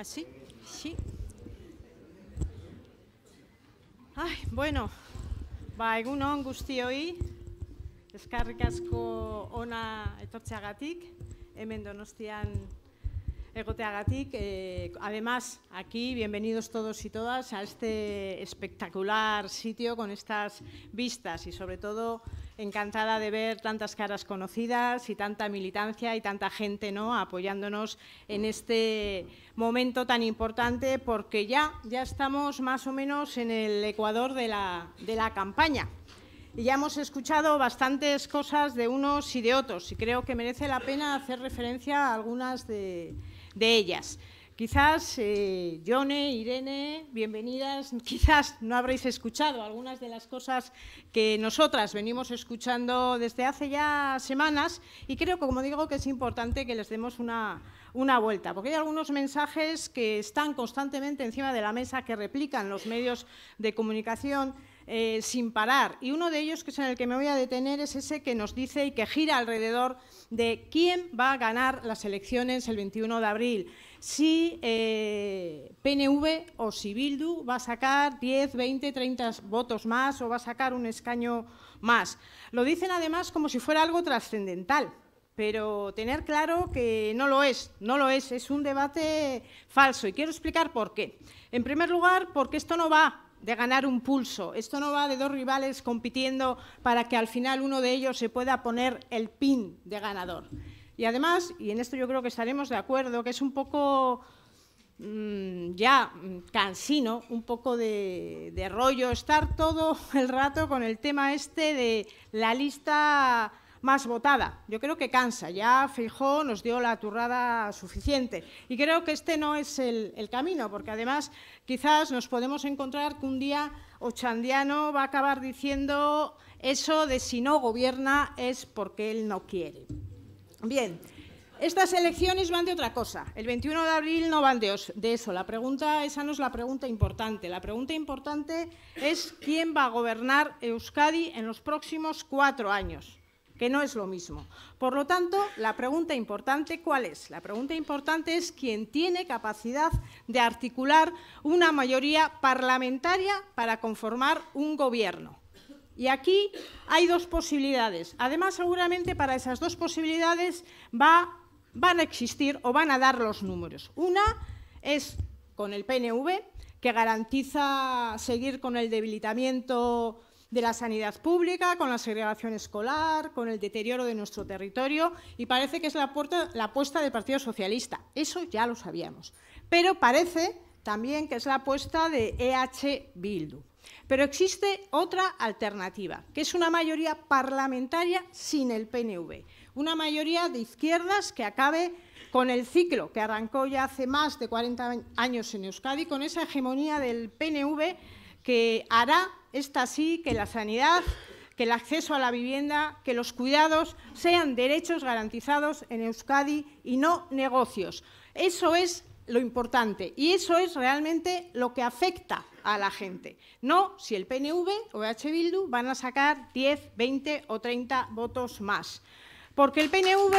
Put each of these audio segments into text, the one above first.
Ah, sí, sí. Ay, bueno, ba, egun on guztioi, eskarrik asko ona etortzeagatik, hemen donostian egoteagatik. Eh, además, aquí, bienvenidos todos y todas a este espectacular sitio con estas vistas y sobre todo encantada de ver tantas caras conocidas y tanta militancia y tanta gente ¿no? apoyándonos en este momento tan importante porque ya, ya estamos más o menos en el ecuador de la, campaña. Y ya hemos escuchado bastantes cosas de unos y de otros y creo que merece la pena hacer referencia a algunas de ellas. Quizás, eh, Yone, Irene, bienvenidas. Quizás no habréis escuchado algunas de las cosas que nosotras venimos escuchando desde hace ya semanas y creo que, como digo, que es importante que les demos una, vuelta, porque hay algunos mensajes que están constantemente encima de la mesa, que replican los medios de comunicación eh, sin parar. Y uno de ellos, que es en el que me voy a detener, es ese que nos dice y que gira alrededor de quién va a ganar las elecciones el 21 de abril si eh, PNV o si Bildu va a sacar 10, 20, 30 votos más o va a sacar un escaño más. Lo dicen además como si fuera algo trascendental, pero tener claro que no lo es, no lo es, es un debate falso y quiero explicar por qué. En primer lugar, porque esto no va de ganar un pulso. Esto no va de dos rivales compitiendo para que al final uno de ellos se pueda poner el pin de ganador. Y además, y en esto yo creo que estaremos de acuerdo, que es un poco mm, ya mm, cansino, un poco de, rollo estar todo el rato con el tema este de la lista más votada. Yo creo que cansa, ya fijó, nos dio la turrada suficiente. Y creo que este no es el, camino, porque además quizás nos podemos encontrar que un día Ochandiano va a acabar diciendo eso de si no gobierna es porque él no quiere. Bien, estas elecciones van de otra cosa. El 21 de abril no van de, de eso. La pregunta, esa no es la pregunta importante. La pregunta importante es quién va a gobernar Euskadi en los próximos cuatro años que no es lo mismo. Por lo tanto, la pregunta importante, ¿cuál es? La pregunta importante es quién tiene capacidad de articular una mayoría parlamentaria para conformar un gobierno. Y aquí hay dos posibilidades. Además, seguramente para esas dos posibilidades van a existir o van a dar los números. Una es con el PNV, que garantiza seguir con el debilitamiento de la sanidad pública, con la segregación escolar, con el deterioro de nuestro territorio y parece que es la, puerta, la, apuesta del Partido Socialista. Eso ya lo sabíamos. Pero parece también que es la apuesta de EH Bildu. Pero existe otra alternativa, que es una mayoría parlamentaria sin el PNV, una mayoría de izquierdas que acabe con el ciclo que arrancó ya hace más de 40 años en Euskadi, con esa hegemonía del PNV que hará, esta sí, que la sanidad, que el acceso a la vivienda, que los cuidados sean derechos garantizados en Euskadi y no negocios. Eso es lo importante y eso es realmente lo que afecta a la gente. No si el PNV o H. Bildu van a sacar 10, 20 o 30 votos más. Porque el PNV...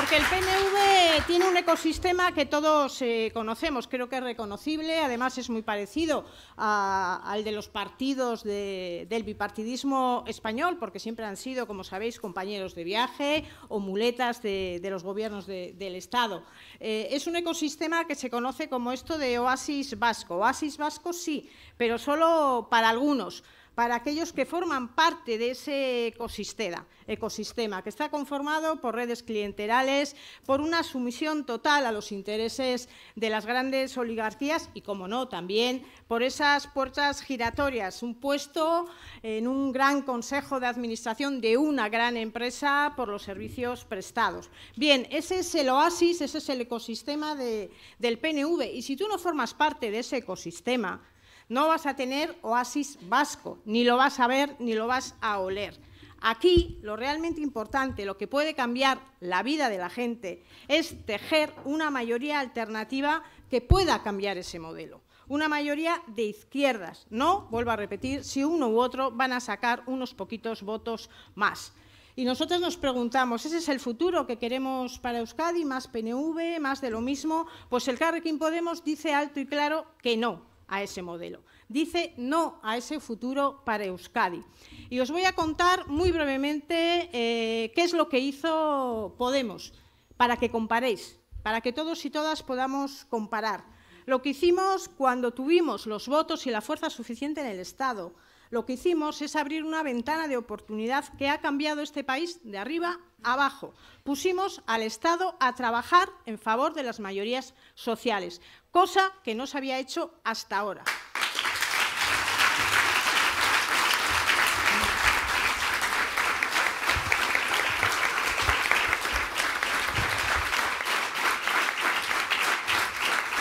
Porque el PNV tiene un ecosistema que todos eh, conocemos, creo que es reconocible, además es muy parecido al de los partidos del bipartidismo español, porque siempre han sido, como sabéis, compañeros de viaje o muletas de, los gobiernos del Estado. Eh, es un ecosistema que se conoce como esto de oasis vasco. Oasis vasco sí, pero solo para algunos para aquellos que forman parte de ese ecosistema, que está conformado por redes clienterales, por una sumisión total a los intereses de las grandes oligarquías y, como no, también por esas puertas giratorias, un puesto en un gran consejo de administración de una gran empresa por los servicios prestados. Bien, ese es el oasis, ese es el ecosistema del PNV y si tú no formas parte de ese ecosistema, no vas a tener oasis vasco, ni lo vas a ver, ni lo vas a oler. Aquí lo realmente importante, lo que puede cambiar la vida de la gente, es tejer una mayoría alternativa que pueda cambiar ese modelo. Una mayoría de izquierdas, no, vuelvo a repetir, si uno u otro van a sacar unos poquitos votos más. Y nosotros nos preguntamos, ¿ese es el futuro que queremos para Euskadi? ¿Más PNV? ¿Más de lo mismo? Pues el Carrequín Podemos dice alto y claro que no a ese modelo. Dice no a ese futuro para Euskadi. Y os voy a contar muy brevemente eh, qué es lo que hizo Podemos, para que comparéis, para que todos y todas podamos comparar. Lo que hicimos cuando tuvimos los votos y la fuerza suficiente en el Estado, lo que hicimos es abrir una ventana de oportunidad que ha cambiado este país de arriba a abajo. Pusimos al Estado a trabajar en favor de las mayorías sociales cosa que no se había hecho hasta ahora.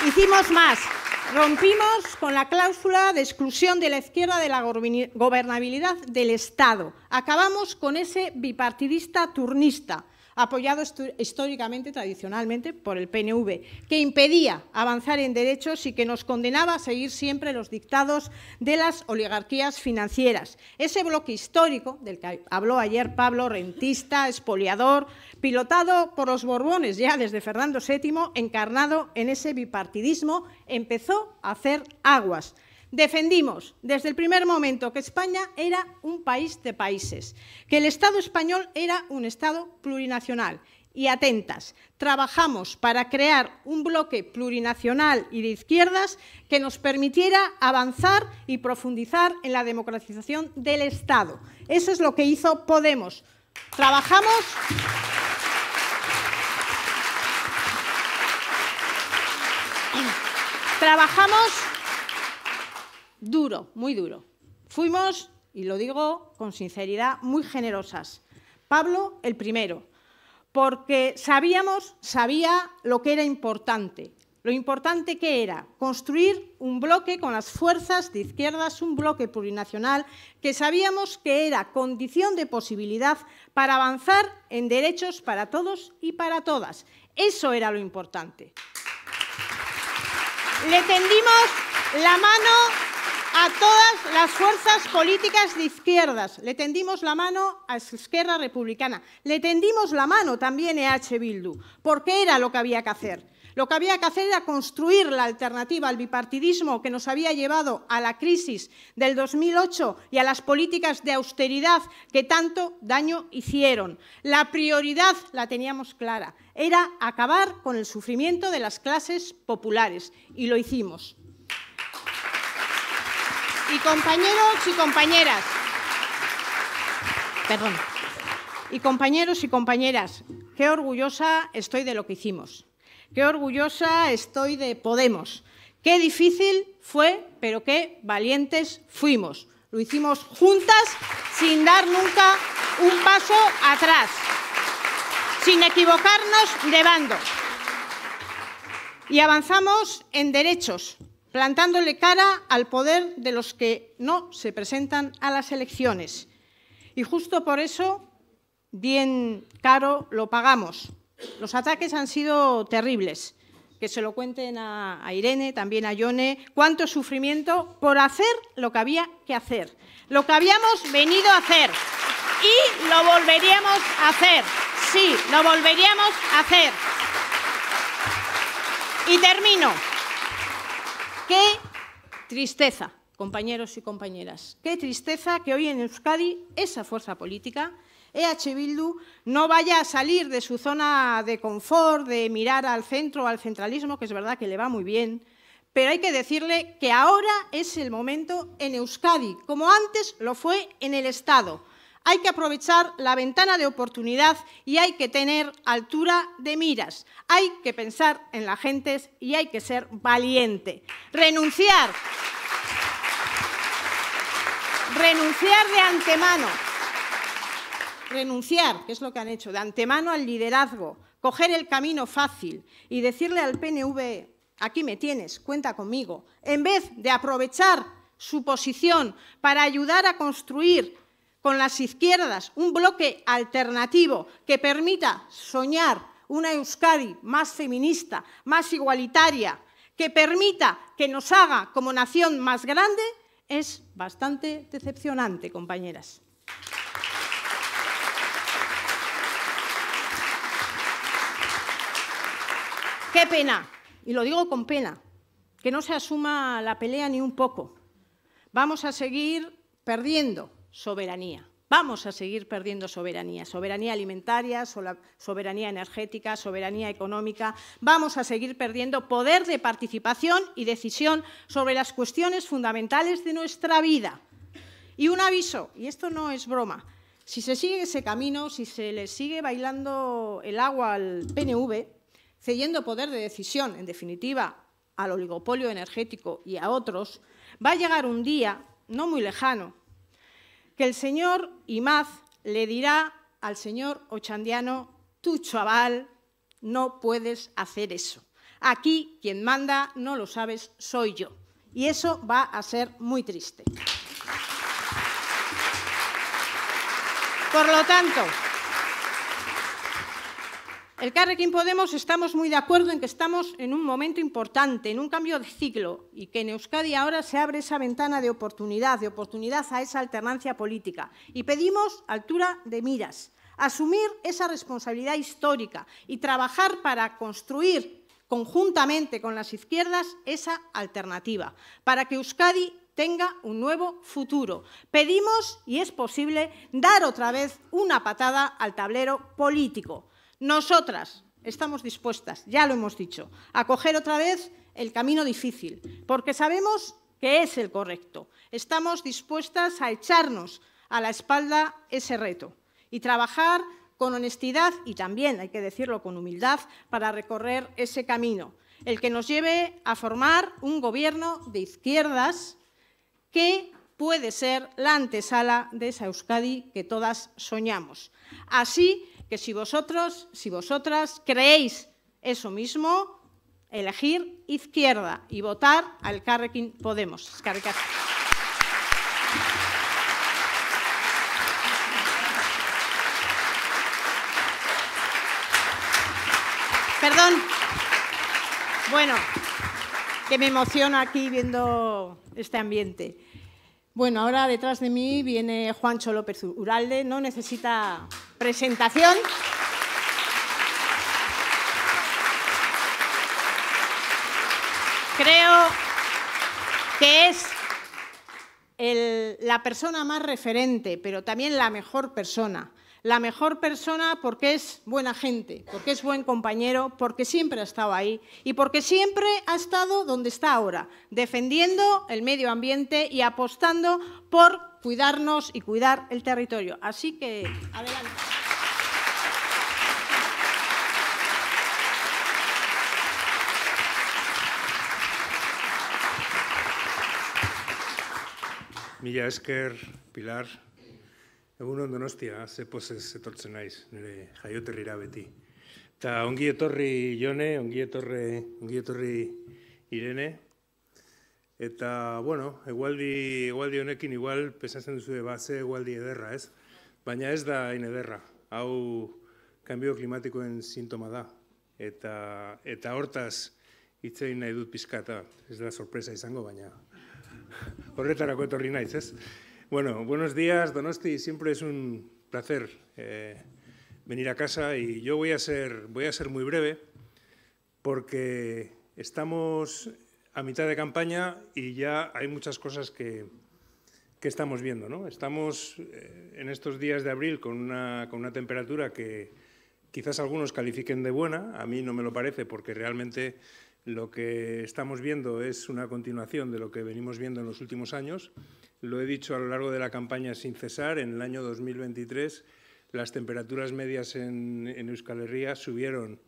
Hicimos más. Rompimos con la cláusula de exclusión de la izquierda de la gobernabilidad del Estado. Acabamos con ese bipartidista turnista apoyado históricamente, tradicionalmente, por el PNV, que impedía avanzar en derechos y que nos condenaba a seguir siempre los dictados de las oligarquías financieras. Ese bloque histórico del que habló ayer Pablo, rentista, expoliador, pilotado por los Borbones ya desde Fernando VII, encarnado en ese bipartidismo, empezó a hacer aguas Defendimos desde el primer momento que España era un país de países, que el Estado español era un Estado plurinacional. Y atentas, trabajamos para crear un bloque plurinacional y de izquierdas que nos permitiera avanzar y profundizar en la democratización del Estado. Eso es lo que hizo Podemos. Trabajamos... Trabajamos duro, muy duro. Fuimos, y lo digo con sinceridad, muy generosas. Pablo el primero, porque sabíamos, sabía lo que era importante. Lo importante que era construir un bloque con las fuerzas de izquierdas, un bloque plurinacional que sabíamos que era condición de posibilidad para avanzar en derechos para todos y para todas. Eso era lo importante. Le tendimos la mano a todas las fuerzas políticas de izquierdas. Le tendimos la mano a Esquerra Republicana. Le tendimos la mano también a EH Bildu, porque era lo que había que hacer. Lo que había que hacer era construir la alternativa al bipartidismo que nos había llevado a la crisis del 2008 y a las políticas de austeridad que tanto daño hicieron. La prioridad la teníamos clara, era acabar con el sufrimiento de las clases populares y lo hicimos y compañeros y compañeras. Perdón. Y compañeros y compañeras, qué orgullosa estoy de lo que hicimos. Qué orgullosa estoy de Podemos. Qué difícil fue, pero qué valientes fuimos. Lo hicimos juntas sin dar nunca un paso atrás, sin equivocarnos de bando. Y avanzamos en derechos, plantándole cara al poder de los que no se presentan a las elecciones. Y justo por eso, bien caro lo pagamos. Los ataques han sido terribles. Que se lo cuenten a, Irene, también a Yone, cuánto sufrimiento por hacer lo que había que hacer, lo que habíamos venido a hacer. Y lo volveríamos a hacer, sí, lo volveríamos a hacer. Y termino. Qué tristeza, compañeros y compañeras, qué tristeza que hoy en Euskadi esa fuerza política, EH Bildu, no vaya a salir de su zona de confort, de mirar al centro, al centralismo, que es verdad que le va muy bien, pero hay que decirle que ahora es el momento en Euskadi, como antes lo fue en el Estado, hay que aprovechar la ventana de oportunidad y hay que tener altura de miras. Hay que pensar en la gente y hay que ser valiente. Renunciar. Renunciar de antemano. Renunciar, que es lo que han hecho, de antemano al liderazgo, coger el camino fácil y decirle al PNV, aquí me tienes, cuenta conmigo, en vez de aprovechar su posición para ayudar a construir con las izquierdas, un bloque alternativo que permita soñar una Euskadi más feminista, más igualitaria, que permita que nos haga como nación más grande, es bastante decepcionante, compañeras. Qué pena, y lo digo con pena, que no se asuma la pelea ni un poco. Vamos a seguir perdiendo soberanía. Vamos a seguir perdiendo soberanía, soberanía alimentaria, soberanía energética, soberanía económica. Vamos a seguir perdiendo poder de participación y decisión sobre las cuestiones fundamentales de nuestra vida. Y un aviso, y esto no es broma, si se sigue ese camino, si se le sigue bailando el agua al PNV, cediendo poder de decisión, en definitiva, al oligopolio energético y a otros, va a llegar un día, no muy lejano, que el señor Imaz le dirá al señor Ochandiano, tu chaval, no puedes hacer eso. Aquí quien manda, no lo sabes, soy yo. Y eso va a ser muy triste. Por lo tanto, el Carrequín Podemos estamos muy de acuerdo en que estamos en un momento importante, en un cambio de ciclo, y que en Euskadi ahora se abre esa ventana de oportunidad, de oportunidad a esa alternancia política. Y pedimos altura de miras, asumir esa responsabilidad histórica y trabajar para construir conjuntamente con las izquierdas esa alternativa, para que Euskadi tenga un nuevo futuro. Pedimos, y es posible, dar otra vez una patada al tablero político nosotras estamos dispuestas, ya lo hemos dicho, a coger otra vez el camino difícil, porque sabemos que es el correcto. Estamos dispuestas a echarnos a la espalda ese reto y trabajar con honestidad y también, hay que decirlo, con humildad para recorrer ese camino, el que nos lleve a formar un gobierno de izquierdas que puede ser la antesala de esa Euskadi que todas soñamos. Así que si vosotros, si vosotras creéis eso mismo, elegir izquierda y votar al Carrequín Podemos. Perdón. Bueno, que me emociona aquí viendo este ambiente. Bueno, ahora detrás de mí viene Juancho López Uralde, no necesita presentación. Creo que es la persona más referente, pero también la mejor persona la mejor persona porque es buena gente, porque es buen compañero, porque siempre ha estado ahí y porque siempre ha estado donde está ahora, defendiendo el medio ambiente y apostando por cuidarnos y cuidar el territorio. Así que, adelante. Milla Pilar, Egun hon donostia, ze pozez etortzen naiz, nire jaioterri beti. Eta ongi etorri jone, ongi etorri, ongi etorri irene. Eta, bueno, egualdi, egualdi honekin igual pesatzen duzu de batze egualdi ederra, ez? Baina ez da hain ederra, hau kanbio klimatikoen sintoma da. Eta, eta hortaz hitzein nahi dut pizkata, ez da sorpresa izango, baina horretarako etorri naiz, ez? Bueno, buenos días, Donosti. Siempre es un placer eh, venir a casa y yo voy a ser, voy a ser muy breve porque estamos a mitad de campaña y ya hay muchas cosas que, estamos viendo. ¿no? Estamos eh, en estos días de abril con una, con una temperatura que quizás algunos califiquen de buena, a mí no me lo parece porque realmente lo que estamos viendo es una continuación de lo que venimos viendo en los últimos años. Lo he dicho a lo largo de la campaña sin cesar, en el año 2023 las temperaturas medias en, Euskal Herria subieron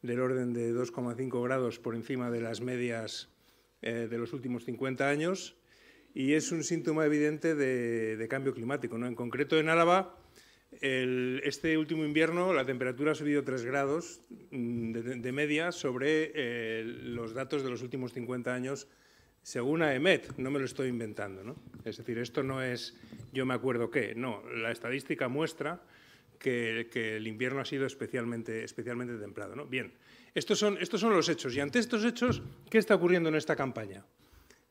del orden de 2,5 grados por encima de las medias eh, de los últimos 50 años y es un síntoma evidente de, cambio climático. ¿no? En concreto en Álava este último invierno la temperatura ha subido 3 grados mm, de, media sobre eh, los datos de los últimos 50 años según EMET. no me lo estoy inventando. ¿no? Es decir, esto no es yo me acuerdo qué, no, la estadística muestra que, el invierno ha sido especialmente, especialmente templado. ¿no? Bien, estos son, estos son los hechos y ante estos hechos, ¿qué está ocurriendo en esta campaña?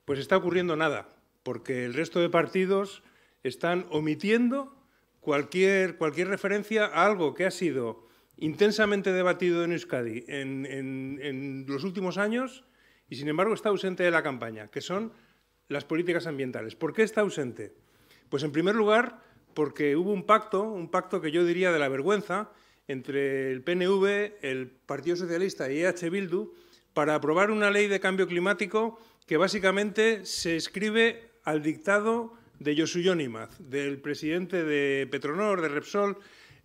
Pues está ocurriendo nada, porque el resto de partidos están omitiendo cualquier, referencia a algo que ha sido intensamente debatido en Euskadi en, en los últimos años y, sin embargo, está ausente de la campaña, que son las políticas ambientales. ¿Por qué está ausente? Pues, en primer lugar, porque hubo un pacto, un pacto que yo diría de la vergüenza, entre el PNV, el Partido Socialista y EH Bildu para aprobar una ley de cambio climático que básicamente se escribe al dictado de Josu jonimaz del presidente de Petronor, de Repsol,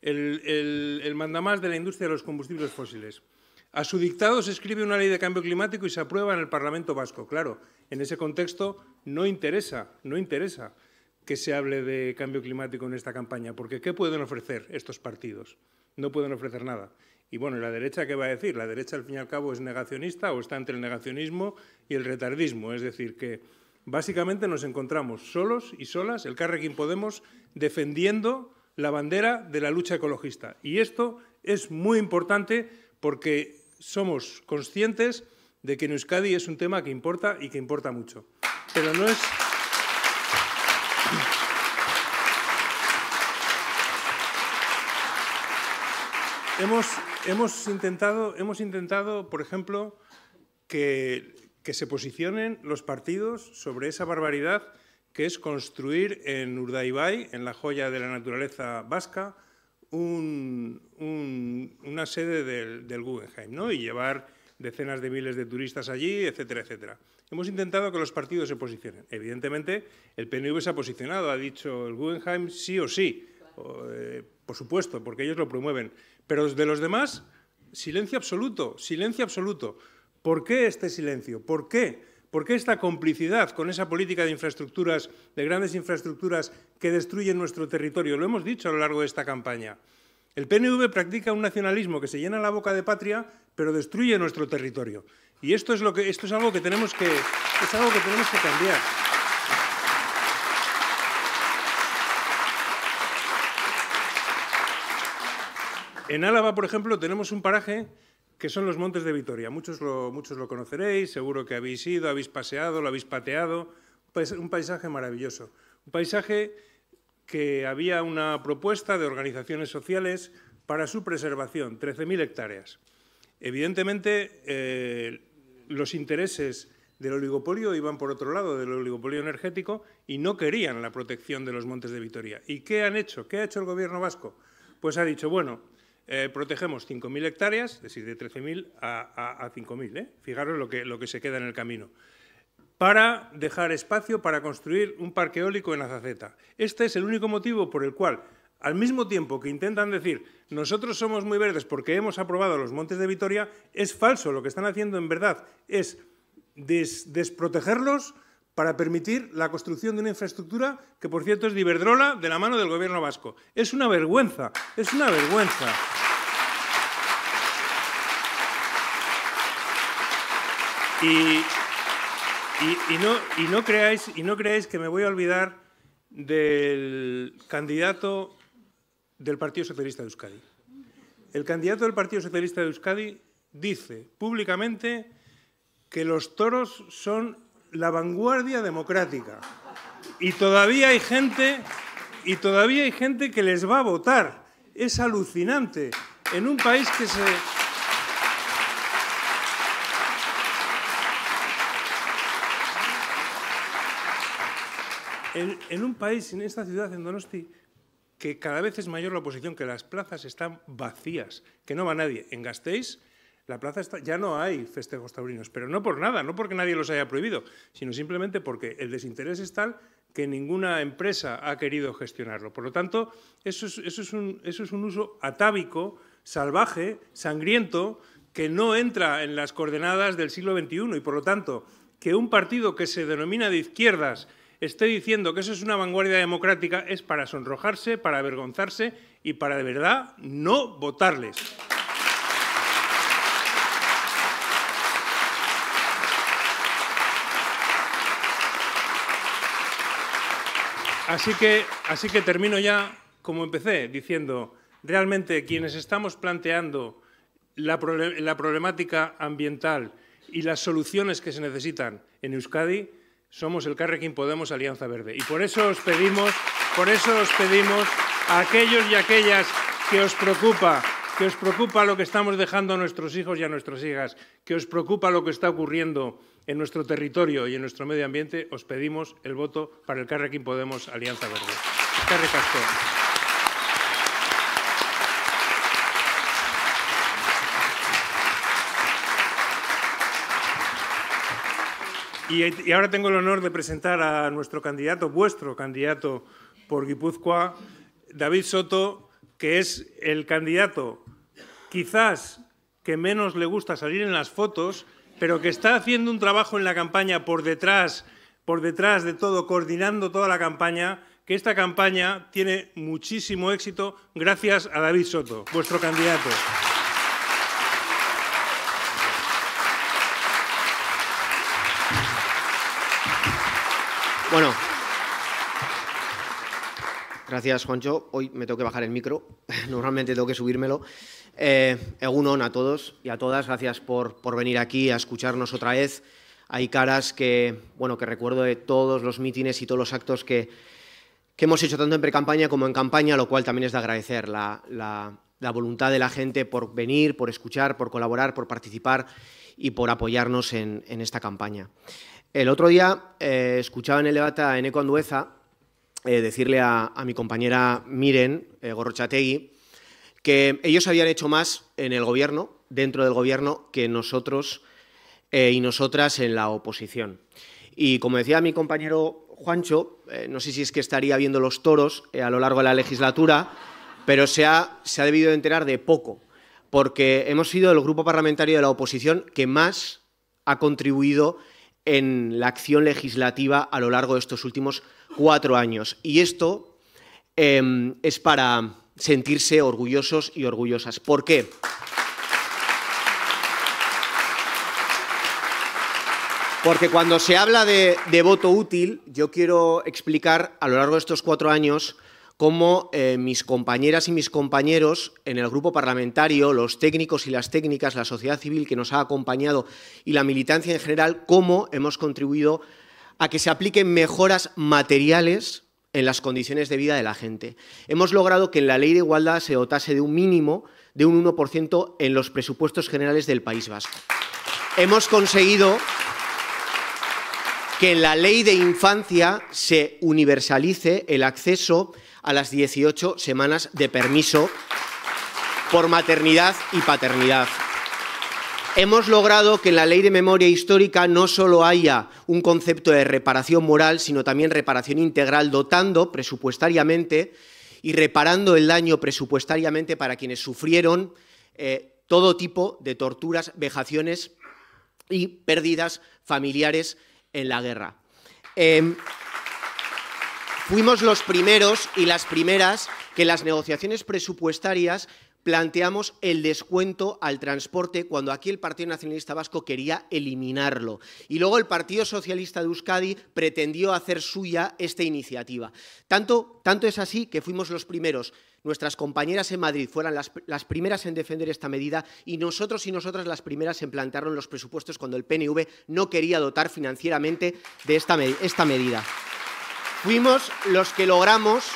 el, mandamás de la industria de los combustibles fósiles. A su dictado se escribe una ley de cambio climático y se aprueba en el Parlamento Vasco. Claro, en ese contexto no interesa, no interesa que se hable de cambio climático en esta campaña, porque ¿qué pueden ofrecer estos partidos? No pueden ofrecer nada. Y bueno, ¿la derecha qué va a decir? La derecha, al fin y al cabo, es negacionista o está entre el negacionismo y el retardismo. Es decir, que Básicamente nos encontramos solos y solas, el Carrequín Podemos, defendiendo la bandera de la lucha ecologista. Y esto es muy importante porque somos conscientes de que en Euskadi es un tema que importa y que importa mucho. Pero no es... Hemos, hemos, intentado, hemos intentado, por ejemplo, que, que se posicionen los partidos sobre esa barbaridad que es construir en Urdaibai, en la joya de la naturaleza vasca, una sede del, Guggenheim ¿no? y llevar decenas de miles de turistas allí, etcétera, etcétera. Hemos intentado que los partidos se posicionen. Evidentemente, el PNV se ha posicionado, ha dicho el Guggenheim sí o sí, eh, por supuesto, porque ellos lo promueven. Pero de los demás, silencio absoluto, silencio absoluto. ¿Por qué este silencio? ¿Por qué? ¿Por qué esta complicidad con esa política de infraestructuras, de grandes infraestructuras que destruyen nuestro territorio? Lo hemos dicho a lo largo de esta campaña. El PNV practica un nacionalismo que se llena la boca de patria, pero destruye nuestro territorio. Y esto es, lo que, esto es algo que, tenemos que cambiar. En Álava, por ejemplo, tenemos un paraje que son los montes de Vitoria. Muchos lo, muchos lo conoceréis, seguro que habéis ido, habéis paseado, lo habéis pateado. Un paisaje maravilloso. Un paisaje que había una propuesta de organizaciones sociales para su preservación, 13.000 hectáreas. Evidentemente, eh, los intereses del oligopolio iban por otro lado, del oligopolio energético, y no querían la protección de los montes de Vitoria. ¿Y qué han hecho? ¿Qué ha hecho el gobierno vasco? Pues ha dicho, bueno, eh, protegemos 5.000 hectáreas, es decir, de 13.000 a, 5.000. ¿eh? Fijaros lo que, lo que se queda en el camino. Para dejar espacio para construir un parque eólico en Azaceta. Este es el único motivo por el cual, al mismo tiempo que intentan decir nosotros somos muy verdes porque hemos aprobado los montes de Vitoria, es falso. Lo que están haciendo en verdad es desprotegerlos para permitir la construcción de una infraestructura que, por cierto, es de Iberdrola de la mano del gobierno vasco. Es una vergüenza, es una vergüenza. Y, no, y, no, y no creáis que me voy a olvidar del candidato del Partido Socialista de Euskadi. El candidato del Partido Socialista de Euskadi dice públicamente que los toros son la vanguardia democrática. Y todavía hay gente, y todavía hay gente que les va a votar. Es alucinante. En un país que se En, un país, en esta ciudad, en Donosti, que cada vez es mayor la oposición, que las plazas están vacías, que no va nadie. En Gasteiz la plaza está, ya no hay festejos taurinos, pero no por nada, no porque nadie los haya prohibido, sino simplemente porque el desinterés es tal que ninguna empresa ha querido gestionarlo. Por lo tanto, eso es, un, eso es un uso atávico, salvaje, sangriento, que no entra en las coordenadas del siglo XXI y, por lo tanto, que un partido que se denomina de izquierdas esté diciendo que eso es una vanguardia democrática es para sonrojarse, para avergonzarse y para de verdad no votarles. Así que, termino ya como empecé, diciendo, realmente quienes estamos planteando la, problemática ambiental y las soluciones que se necesitan en Euskadi, somos el Carrequín Podemos Alianza Verde. Y por eso os pedimos, por eso os pedimos a aquellos y aquellas que os preocupa que os preocupa lo que estamos dejando a nuestros hijos y a nuestras hijas, que os preocupa lo que está ocurriendo en nuestro territorio y en nuestro medio ambiente, os pedimos el voto para el Carrequín Podemos Alianza Verde. Carre Y, y ahora tengo el honor de presentar a nuestro candidato, vuestro candidato por Guipúzcoa, David Soto, que es el candidato quizás que menos le gusta salir en las fotos, pero que está haciendo un trabajo en la campaña por detrás, por detrás de todo, coordinando toda la campaña, que esta campaña tiene muchísimo éxito gracias a David Soto, vuestro candidato. Bueno, Gracias, Juancho. Hoy me tengo que bajar el micro. Normalmente tengo que subírmelo. Eh, Egunon a todos y a todas. Gracias por, por, venir aquí a escucharnos otra vez. Hay caras que, bueno, que recuerdo de todos los mítines y todos los actos que, que hemos hecho tanto en pre-campaña como en campaña, lo cual también es de agradecer la, la, voluntad de la gente por venir, por escuchar, por colaborar, por participar y por apoyarnos en, en esta campaña. El otro día eh, escuchaba en el debate en Eneco Andueza eh, decirle a, mi compañera Miren eh, Gorrochategui que ellos habían hecho más en el gobierno, dentro del gobierno, que nosotros eh, y nosotras en la oposición. Y como decía mi compañero Juancho, no sé si es que estaría viendo los toros a lo largo de la legislatura, pero se ha, se ha debido enterar de poco, porque hemos sido el grupo parlamentario de la oposición que más ha contribuido en la acción legislativa a lo largo de estos últimos cuatro años. Y esto em, es para sentirse orgullosos y orgullosas. ¿Por qué? Porque cuando se habla de voto útil, yo quiero explicar a lo largo de estos cuatro años cómo eh, mis compañeras y mis compañeros en el grupo parlamentario, los técnicos y las técnicas, la sociedad civil que nos ha acompañado y la militancia en general, cómo hemos contribuido a que se apliquen mejoras materiales en las condiciones de vida de la gente. Hemos logrado que en la ley de igualdad se dotase de un mínimo de un 1% en los presupuestos generales del País Vasco. Hemos conseguido que en la ley de infancia se universalice el acceso a las 18 semanas de permiso por maternidad y paternidad. Hemos logrado que en la ley de memoria histórica no solo haya un concepto de reparación moral, sino también reparación integral, dotando presupuestariamente y reparando el daño presupuestariamente para quienes sufrieron eh, todo tipo de torturas, vejaciones y pérdidas familiares en la guerra. Em, Fuimos los primeros y las primeras que en las negociaciones presupuestarias planteamos el descuento al transporte cuando aquí el Partido Nacionalista Vasco quería eliminarlo. Y luego el Partido Socialista de Euskadi pretendió hacer suya esta iniciativa. Tanto, es así que fuimos los primeros nuestras compañeras en Madrid fueran las, primeras en defender esta medida y nosotros y nosotras las primeras en plantearlo los presupuestos cuando el PNV no quería dotar financieramente de esta medida. Fuimos los que logramos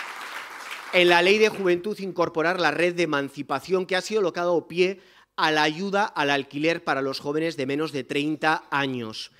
en la ley de juventud incorporar la red de emancipación que ha sido lo que ha dado pie a la ayuda al alquiler para los jóvenes de menos de 30 años.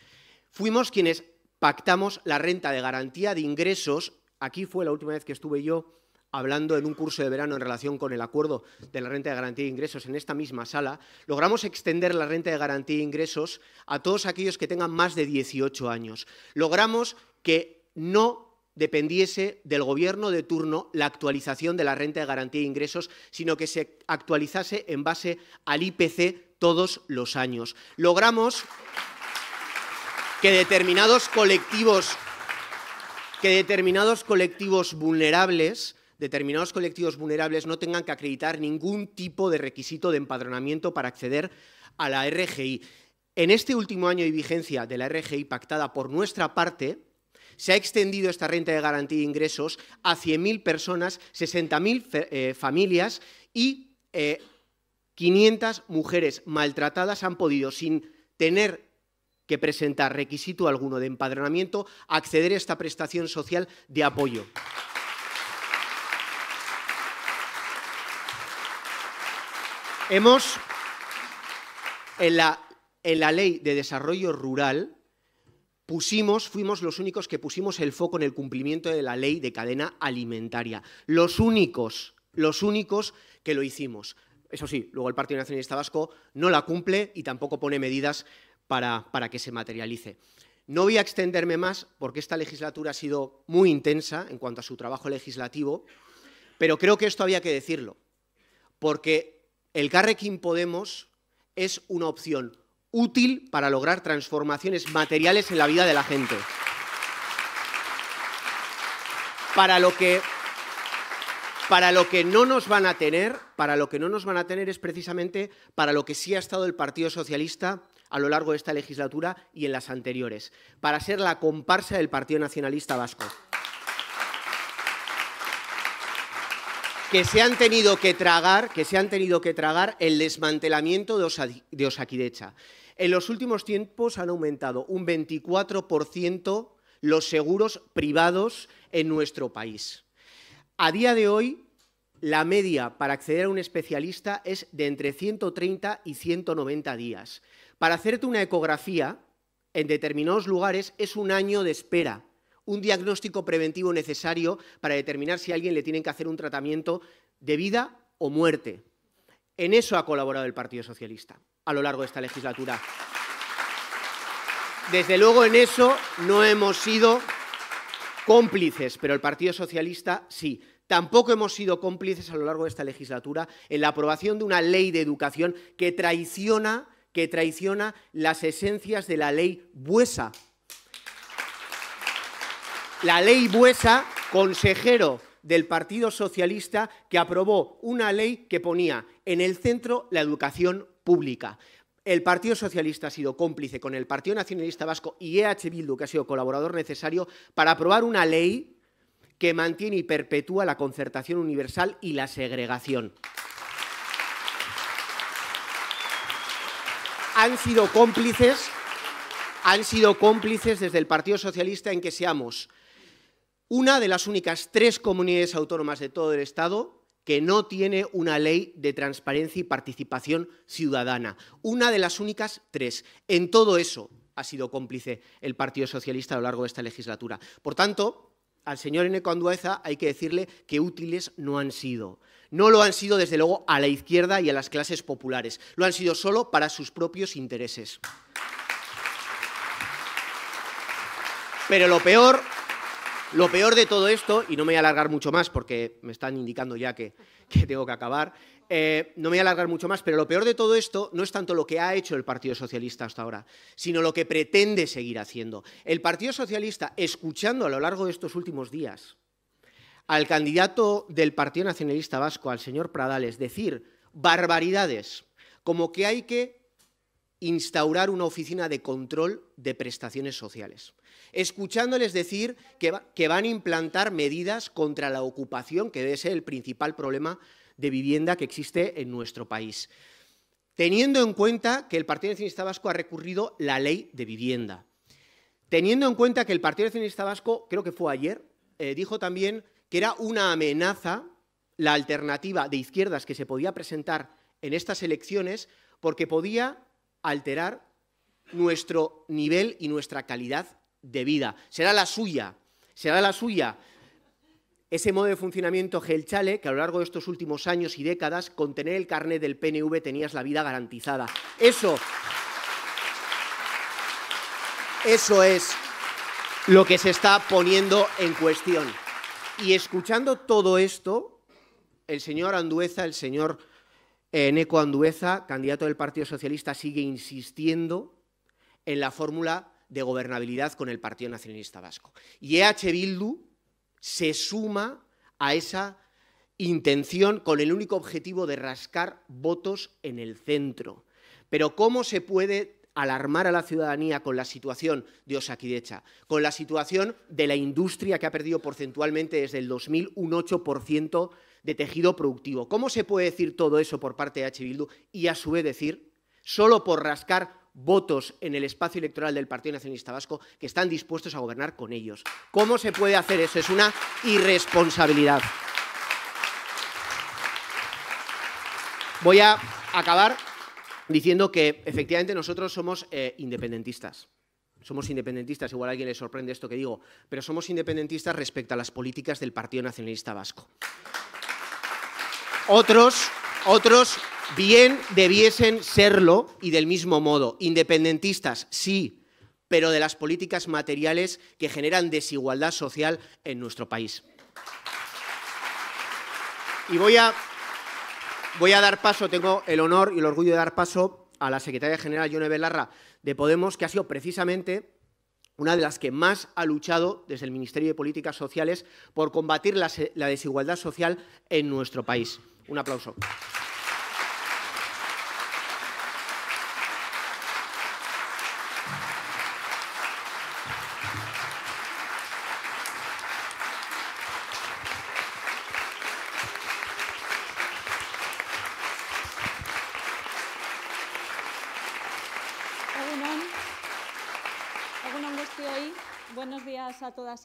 Fuimos quienes pactamos la renta de garantía de ingresos. Aquí fue la última vez que estuve yo hablando en un curso de verano en relación con el acuerdo de la renta de garantía de ingresos en esta misma sala, logramos extender la renta de garantía de ingresos a todos aquellos que tengan más de 18 años. Logramos que no dependiese del gobierno de turno la actualización de la renta de garantía de ingresos, sino que se actualizase en base al IPC todos los años. Logramos que determinados colectivos que determinados colectivos vulnerables determinados colectivos vulnerables no tengan que acreditar ningún tipo de requisito de empadronamiento para acceder a la RGI. En este último año de vigencia de la RGI pactada por nuestra parte, se ha extendido esta renta de garantía de ingresos a 100.000 personas, 60.000 eh, familias y 500 eh, mujeres maltratadas han podido, sin tener que presentar requisito alguno de empadronamiento, acceder a esta prestación social de apoyo. Hemos, en la, en la ley de desarrollo rural, pusimos, fuimos los únicos que pusimos el foco en el cumplimiento de la ley de cadena alimentaria. Los únicos, los únicos que lo hicimos. Eso sí, luego el Partido Nacionalista Vasco no la cumple y tampoco pone medidas para, para que se materialice. No voy a extenderme más porque esta legislatura ha sido muy intensa en cuanto a su trabajo legislativo, pero creo que esto había que decirlo, porque el Carrequín Podemos es una opción útil para lograr transformaciones materiales en la vida de la gente. Para lo que para lo que no nos van a tener, para lo que no nos van a tener es precisamente para lo que sí ha estado el Partido Socialista a lo largo de esta legislatura y en las anteriores, para ser la comparsa del Partido Nacionalista Vasco. Que se han tenido que tragar, que se han tenido que tragar el desmantelamiento de, Osaquidecha. En los últimos tiempos han aumentado un 24% los seguros privados en nuestro país. A día de hoy, la media para acceder a un especialista es de entre 130 y 190 días. Para hacerte una ecografía, en determinados lugares es un año de espera, un diagnóstico preventivo necesario para determinar si a alguien le tienen que hacer un tratamiento de vida o muerte. En eso ha colaborado el Partido Socialista a lo largo de esta legislatura. Desde luego en eso no hemos sido cómplices, pero el Partido Socialista sí. Tampoco hemos sido cómplices a lo largo de esta legislatura en la aprobación de una ley de educación que traiciona, que traiciona las esencias de la ley Buesa. La ley Buesa, consejero del Partido Socialista, que aprobó una ley que ponía en el centro la educación pública. El Partido Socialista ha sido cómplice con el Partido Nacionalista Vasco y EH Bildu, que ha sido colaborador necesario, para aprobar una ley que mantiene y perpetúa la concertación universal y la segregación. Han sido cómplices, han sido cómplices desde el Partido Socialista en que seamos una de las únicas tres comunidades autónomas de todo el Estado que no tiene una ley de transparencia y participación ciudadana. Una de las únicas tres. En todo eso ha sido cómplice el Partido Socialista a lo largo de esta legislatura. Por tanto, al señor Eneco Andueza hay que decirle que útiles no han sido. No lo han sido, desde luego, a la izquierda y a las clases populares. Lo han sido solo para sus propios intereses. Pero lo peor lo peor de todo esto, y no me voy a alargar mucho más porque me están indicando ya que, tengo que acabar, eh, no me voy a alargar mucho más, pero lo peor de todo esto no es tanto lo que ha hecho el Partido Socialista hasta ahora, sino lo que pretende seguir haciendo. El Partido Socialista, escuchando a lo largo de estos últimos días al candidato del Partido Nacionalista Vasco, al señor Pradales, decir barbaridades, como que hay que instaurar una oficina de control de prestaciones sociales escuchándoles decir que, van a implantar medidas contra la ocupación, que debe ser el principal problema de vivienda que existe en nuestro país, teniendo en cuenta que el Partido Nacionalista Vasco ha recurrido la ley de vivienda, teniendo en cuenta que el Partido Nacionalista Vasco, creo que fue ayer, eh, dijo también que era una amenaza la alternativa de izquierdas que se podía presentar en estas elecciones porque podía alterar nuestro nivel y nuestra calidad de vida. Será la suya, será la suya. Ese modo de funcionamiento Gelchale, que a lo largo de estos últimos años y décadas, con tener el carnet del PNV tenías la vida garantizada. Eso, eso es lo que se está poniendo en cuestión. Y escuchando todo esto, el señor Andueza, el señor Eneco eh, Andueza, candidato del Partido Socialista, sigue insistiendo en la fórmula de gobernabilidad con el Partido Nacionalista Vasco. Y EH Bildu se suma a esa intención con el único objetivo de rascar votos en el centro. Pero ¿cómo se puede alarmar a la ciudadanía con la situación de Osakidecha, con la situación de la industria que ha perdido porcentualmente desde el 2000 un 8% de tejido productivo? ¿Cómo se puede decir todo eso por parte de e H. Bildu y a su vez decir, solo por rascar votos en el espacio electoral del Partido Nacionalista Vasco que están dispuestos a gobernar con ellos. ¿Cómo se puede hacer eso? Es una irresponsabilidad. Voy a acabar diciendo que efectivamente nosotros somos eh, independentistas. Somos independentistas, igual a alguien le sorprende esto que digo, pero somos independentistas respecto a las políticas del Partido Nacionalista Vasco. Otros, otros Bien debiesen serlo y del mismo modo, independentistas, sí, pero de las políticas materiales que generan desigualdad social en nuestro país. Y voy a, dar paso, tengo el honor y el orgullo de dar paso a la secretaria general Yone Belarra de Podemos, que ha sido precisamente una de las que más ha luchado desde el Ministerio de Políticas Sociales por combatir la desigualdad social en nuestro país. Un aplauso.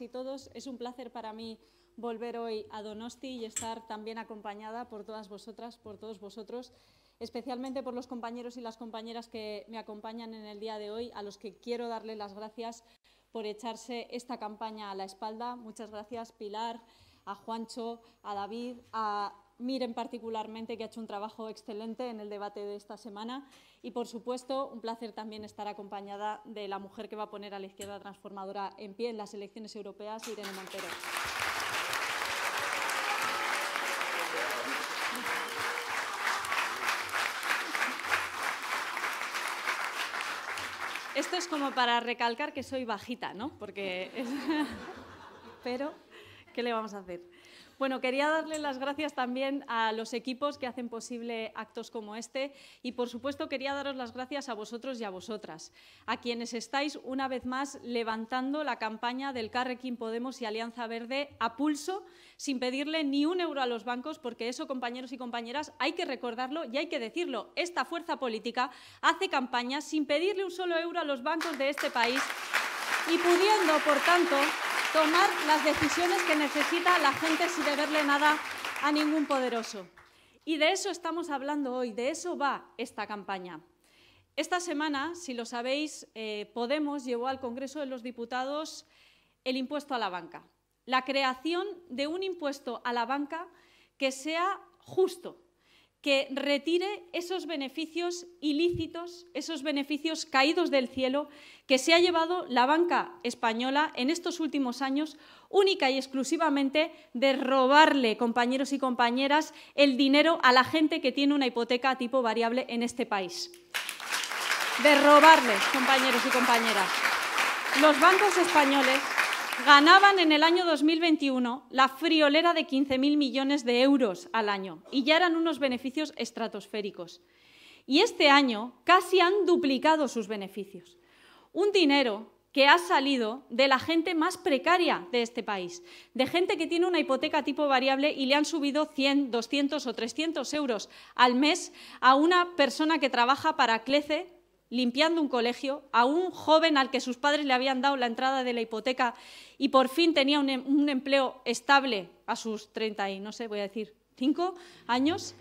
y todos. Es un placer para mí volver hoy a Donosti y estar también acompañada por todas vosotras, por todos vosotros, especialmente por los compañeros y las compañeras que me acompañan en el día de hoy, a los que quiero darle las gracias por echarse esta campaña a la espalda. Muchas gracias, Pilar, a Juancho, a David, a Miren particularmente, que ha hecho un trabajo excelente en el debate de esta semana. Y, por supuesto, un placer también estar acompañada de la mujer que va a poner a la izquierda transformadora en pie en las elecciones europeas, Irene Montero. Esto es como para recalcar que soy bajita, ¿no? Porque. Pero, ¿qué le vamos a hacer? Bueno, quería darle las gracias también a los equipos que hacen posible actos como este y, por supuesto, quería daros las gracias a vosotros y a vosotras, a quienes estáis una vez más levantando la campaña del Carrequín Podemos y Alianza Verde a pulso, sin pedirle ni un euro a los bancos, porque eso, compañeros y compañeras, hay que recordarlo y hay que decirlo. Esta fuerza política hace campaña sin pedirle un solo euro a los bancos de este país y pudiendo, por tanto, tomar las decisiones que necesita la gente sin deberle nada a ningún poderoso. Y de eso estamos hablando hoy, de eso va esta campaña. Esta semana, si lo sabéis, eh, Podemos llevó al Congreso de los Diputados el impuesto a la banca, la creación de un impuesto a la banca que sea justo, que retire esos beneficios ilícitos, esos beneficios caídos del cielo que se ha llevado la banca española en estos últimos años, única y exclusivamente de robarle, compañeros y compañeras, el dinero a la gente que tiene una hipoteca tipo variable en este país. De robarles, compañeros y compañeras. Los bancos españoles ganaban en el año 2021 la friolera de 15.000 millones de euros al año y ya eran unos beneficios estratosféricos. Y este año casi han duplicado sus beneficios. Un dinero que ha salido de la gente más precaria de este país, de gente que tiene una hipoteca tipo variable y le han subido 100, 200 o 300 euros al mes a una persona que trabaja para CLECE limpiando un colegio, a un joven al que sus padres le habían dado la entrada de la hipoteca y por fin tenía un, em, empleo estable a sus 30 y no sé, voy a decir, 5 años.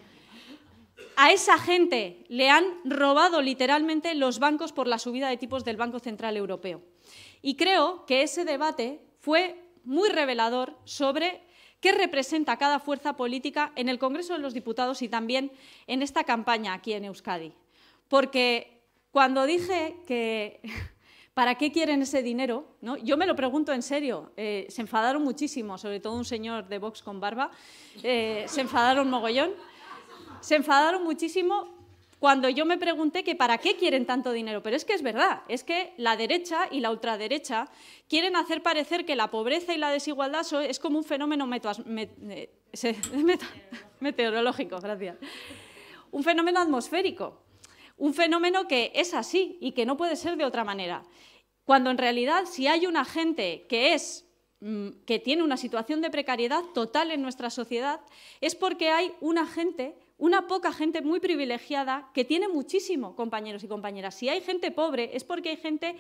A esa gente le han robado literalmente los bancos por la subida de tipos del Banco Central Europeo. Y creo que ese debate fue muy revelador sobre qué representa cada fuerza política en el Congreso de los Diputados y también en esta campaña aquí en Euskadi. Porque cuando dije que ¿para qué quieren ese dinero? ¿No? Yo me lo pregunto en serio. Eh, se enfadaron muchísimo, sobre todo un señor de Vox con barba. Eh, se enfadaron mogollón. Se enfadaron muchísimo cuando yo me pregunté que para qué quieren tanto dinero. Pero es que es verdad, es que la derecha y la ultraderecha quieren hacer parecer que la pobreza y la desigualdad es como un fenómeno eh, meteorológico, gracias. Un fenómeno atmosférico. Un fenómeno que es así y que no puede ser de otra manera. Cuando en realidad si hay una gente que es mm, que tiene una situación de precariedad total en nuestra sociedad, es porque hay una gente una poca gente muy privilegiada que tiene muchísimo, compañeros y compañeras. Si hay gente pobre es porque hay gente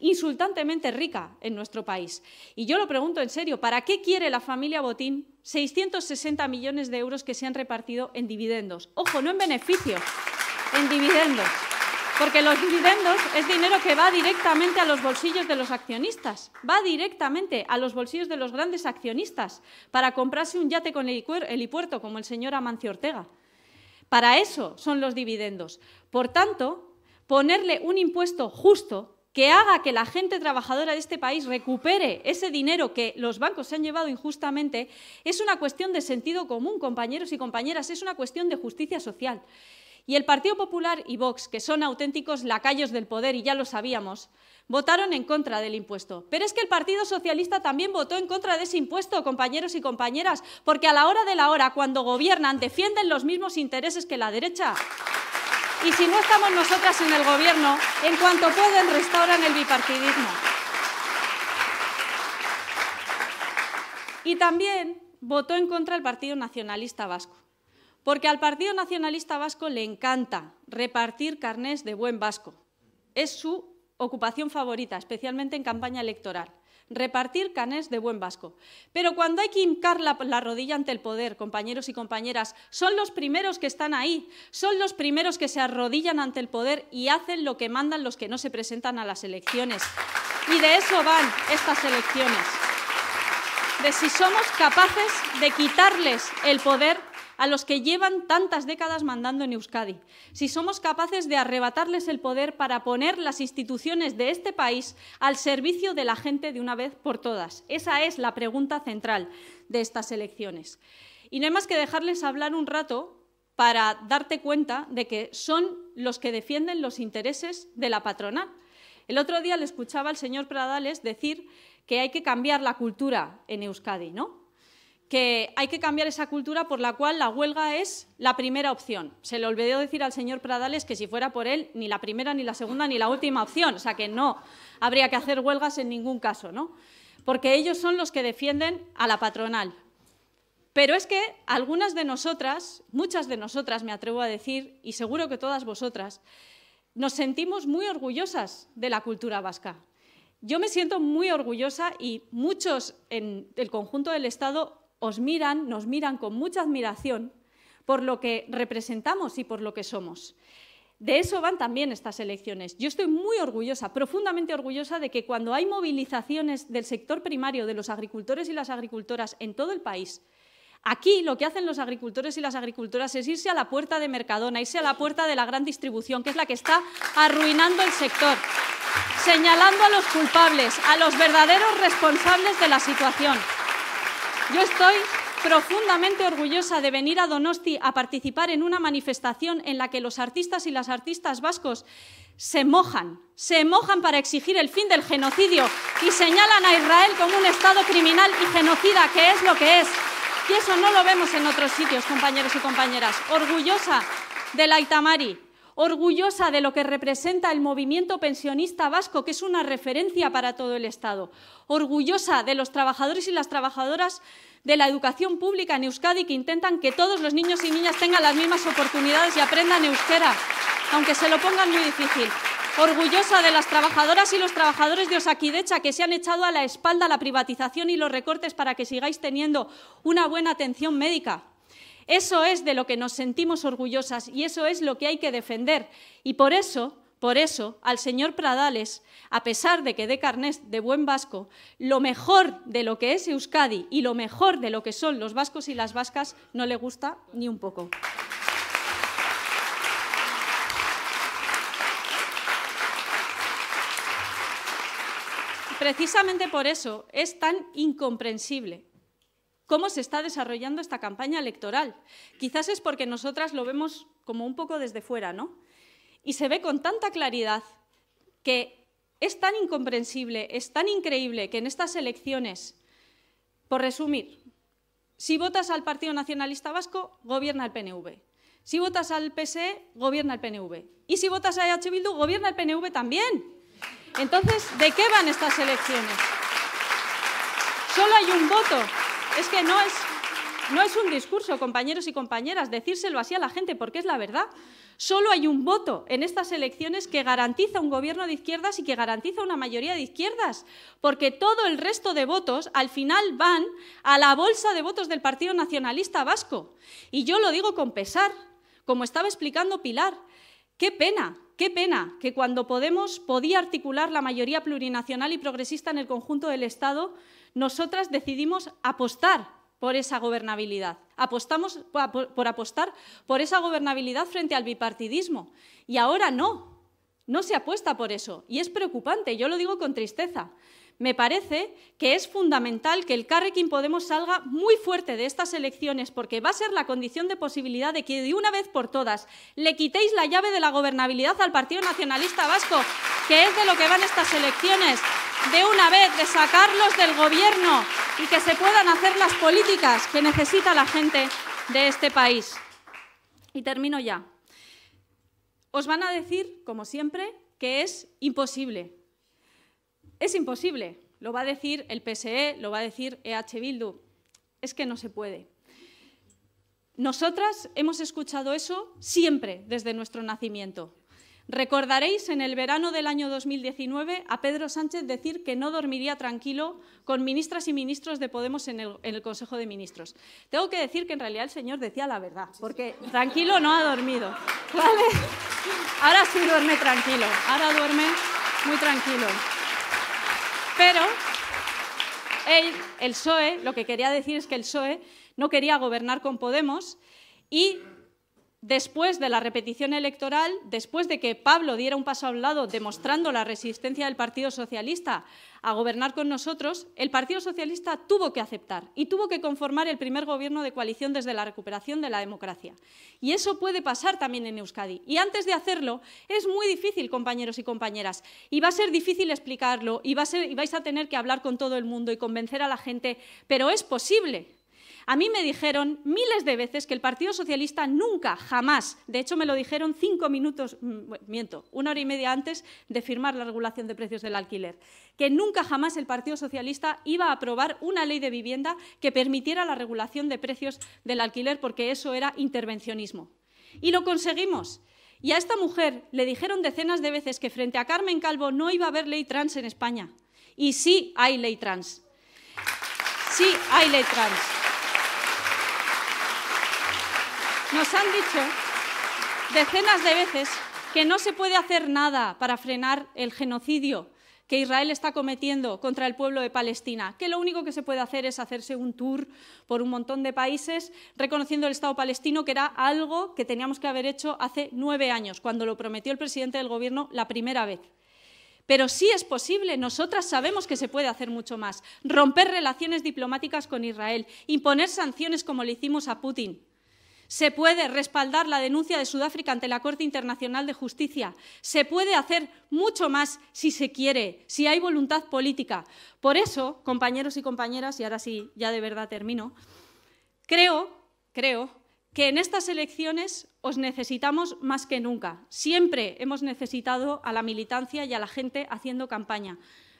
insultantemente rica en nuestro país. Y yo lo pregunto en serio, ¿para qué quiere la familia Botín 660 millones de euros que se han repartido en dividendos? Ojo, no en beneficios, en dividendos. Porque los dividendos es dinero que va directamente a los bolsillos de los accionistas, va directamente a los bolsillos de los grandes accionistas para comprarse un yate con helipuerto como el señor Amancio Ortega. Para eso son los dividendos. Por tanto, ponerle un impuesto justo que haga que la gente trabajadora de este país recupere ese dinero que los bancos se han llevado injustamente, es una cuestión de sentido común, compañeros y compañeras, es una cuestión de justicia social. Y el Partido Popular y Vox, que son auténticos lacayos del poder y ya lo sabíamos, votaron en contra del impuesto. Pero es que el Partido Socialista también votó en contra de ese impuesto, compañeros y compañeras, porque a la hora de la hora, cuando gobiernan, defienden los mismos intereses que la derecha. Y si no estamos nosotras en el gobierno, en cuanto pueden restauran el bipartidismo. Y también votó en contra el Partido Nacionalista Vasco. Porque al Partido Nacionalista Vasco le encanta repartir carnés de buen vasco. Es su ocupación favorita, especialmente en campaña electoral. Repartir carnés de buen vasco. Pero cuando hay que hincar la, la, rodilla ante el poder, compañeros y compañeras, son los primeros que están ahí, son los primeros que se arrodillan ante el poder y hacen lo que mandan los que no se presentan a las elecciones. Y de eso van estas elecciones. De si somos capaces de quitarles el poder a los que llevan tantas décadas mandando en Euskadi. Si somos capaces de arrebatarles el poder para poner las instituciones de este país al servicio de la gente de una vez por todas. Esa es la pregunta central de estas elecciones. Y no hay más que dejarles hablar un rato para darte cuenta de que son los que defienden los intereses de la patronal. El otro día le escuchaba al señor Pradales decir que hay que cambiar la cultura en Euskadi, ¿no? que hay que cambiar esa cultura por la cual la huelga es la primera opción. Se le olvidó decir al señor Pradales que si fuera por él, ni la primera, ni la segunda, ni la última opción. O sea, que no habría que hacer huelgas en ningún caso, ¿no? Porque ellos son los que defienden a la patronal. Pero es que algunas de nosotras, muchas de nosotras, me atrevo a decir, y seguro que todas vosotras, nos sentimos muy orgullosas de la cultura vasca. Yo me siento muy orgullosa y muchos en el conjunto del Estado os miran, nos miran con mucha admiración por lo que representamos y por lo que somos. De eso van también estas elecciones. Yo estoy muy orgullosa, profundamente orgullosa de que cuando hay movilizaciones del sector primario, de los agricultores y las agricultoras en todo el país, Aquí lo que hacen los agricultores y las agricultoras es irse a la puerta de Mercadona, irse a la puerta de la gran distribución, que es la que está arruinando el sector, señalando a los culpables, a los verdaderos responsables de la situación. Yo estoy profundamente orgullosa de venir a Donosti a participar en una manifestación en la que los artistas y las artistas vascos se mojan, se mojan para exigir el fin del genocidio y señalan a Israel como un Estado criminal y genocida, que es lo que es. Y eso no lo vemos en otros sitios, compañeros y compañeras. Orgullosa de la Itamari, orgullosa de lo que representa el movimiento pensionista vasco, que es una referencia para todo el Estado, orgullosa de los trabajadores y las trabajadoras de la educación pública en Euskadi que intentan que todos los niños y niñas tengan las mismas oportunidades y aprendan euskera, aunque se lo pongan muy difícil. Orgullosa de las trabajadoras y los trabajadores de Osakidecha que se han echado a la espalda la privatización y los recortes para que sigáis teniendo una buena atención médica. Eso es de lo que nos sentimos orgullosas y eso es lo que hay que defender. Y por eso, por eso, al señor Pradales, a pesar de que dé carnés de buen vasco, lo mejor de lo que es Euskadi y lo mejor de lo que son los vascos y las vascas no le gusta ni un poco. Precisamente por eso es tan incomprensible cómo se está desarrollando esta campaña electoral. Quizás es porque nosotras lo vemos como un poco desde fuera, ¿no? Y se ve con tanta claridad que es tan incomprensible, es tan increíble que en estas elecciones, por resumir, si votas al Partido Nacionalista Vasco, gobierna el PNV. Si votas al PSE, gobierna el PNV. Y si votas a EH Bildu, gobierna el PNV también. Entonces, ¿de qué van estas elecciones? Solo hay un voto es que no es, no es un discurso, compañeros y compañeras, decírselo así a la gente porque es la verdad. Solo hay un voto en estas elecciones que garantiza un gobierno de izquierdas y que garantiza una mayoría de izquierdas, porque todo el resto de votos al final van a la bolsa de votos del Partido Nacionalista Vasco. Y yo lo digo con pesar, como estaba explicando Pilar. Qué pena, Qué pena que cuando Podemos podía articular la mayoría plurinacional y progresista en el conjunto del Estado, nosotras decidimos apostar por esa gobernabilidad. Apostamos por apostar por esa gobernabilidad frente al bipartidismo. Y ahora no, no se apuesta por eso. Y es preocupante, yo lo digo con tristeza. Me parece que es fundamental que el Carrequín Podemos salga muy fuerte de estas elecciones, porque va a ser la condición de posibilidad de que de una vez por todas le quitéis la llave de la gobernabilidad al Partido Nacionalista Vasco, que es de lo que van estas elecciones de una vez, de sacarlos del gobierno y que se puedan hacer las políticas que necesita la gente de este país. Y termino ya. Os van a decir, como siempre, que es imposible. Es imposible. Lo va a decir el PSE, lo va a decir EH Bildu. Es que no se puede. Nosotras hemos escuchado eso siempre desde nuestro nacimiento. Recordaréis en el verano del año 2019 a Pedro Sánchez decir que no dormiría tranquilo con ministras y ministros de Podemos en el, Consejo de Ministros. Tengo que decir que en realidad el señor decía la verdad, porque tranquilo no ha dormido. Ahora sí duerme tranquilo, ahora duerme muy tranquilo. Pero el PSOE, lo que quería decir es que el PSOE no quería gobernar con Podemos y después de la repetición electoral, después de que Pablo diera un paso al lado demostrando la resistencia del Partido Socialista a gobernar con nosotros, el Partido Socialista tuvo que aceptar y tuvo que conformar el primer gobierno de coalición desde la recuperación de la democracia. Y eso puede pasar también en Euskadi. Y antes de hacerlo, es muy difícil, compañeros y compañeras, y va a ser difícil explicarlo, y, y vais a tener que hablar con todo el mundo y convencer a la gente, pero es posible. A mí me dijeron miles de veces que el Partido Socialista nunca, jamás, de hecho me lo dijeron cinco minutos, mm, miento, una hora y media antes de firmar la regulación de precios del alquiler, que nunca, jamás el Partido Socialista iba a aprobar una ley de vivienda que permitiera la regulación de precios del alquiler porque eso era intervencionismo. Y lo conseguimos. Y a esta mujer le dijeron decenas de veces que frente a Carmen Calvo no iba a haber ley trans en España. Y sí hay ley trans. Sí hay ley trans. Nos han dicho decenas de veces que no se puede hacer nada para frenar el genocidio que Israel está cometiendo contra el pueblo de Palestina, que lo único que se puede hacer es hacerse un tour por un montón de países reconociendo el Estado palestino, que era algo que teníamos que haber hecho hace nueve años, cuando lo prometió el presidente del Gobierno la primera vez. Pero sí es posible, nosotras sabemos que se puede hacer mucho más. Romper relaciones diplomáticas con Israel, imponer sanciones como le hicimos a Putin, se puede respaldar la denuncia de Sudáfrica ante la Corte Internacional de Justicia. Se puede hacer mucho más si se quiere, si hay voluntad política. Por eso, compañeros y compañeras, y ahora sí, ya de verdad termino, creo, creo que en estas elecciones os necesitamos más que nunca. Siempre hemos necesitado a la militancia y a la gente haciendo campaña.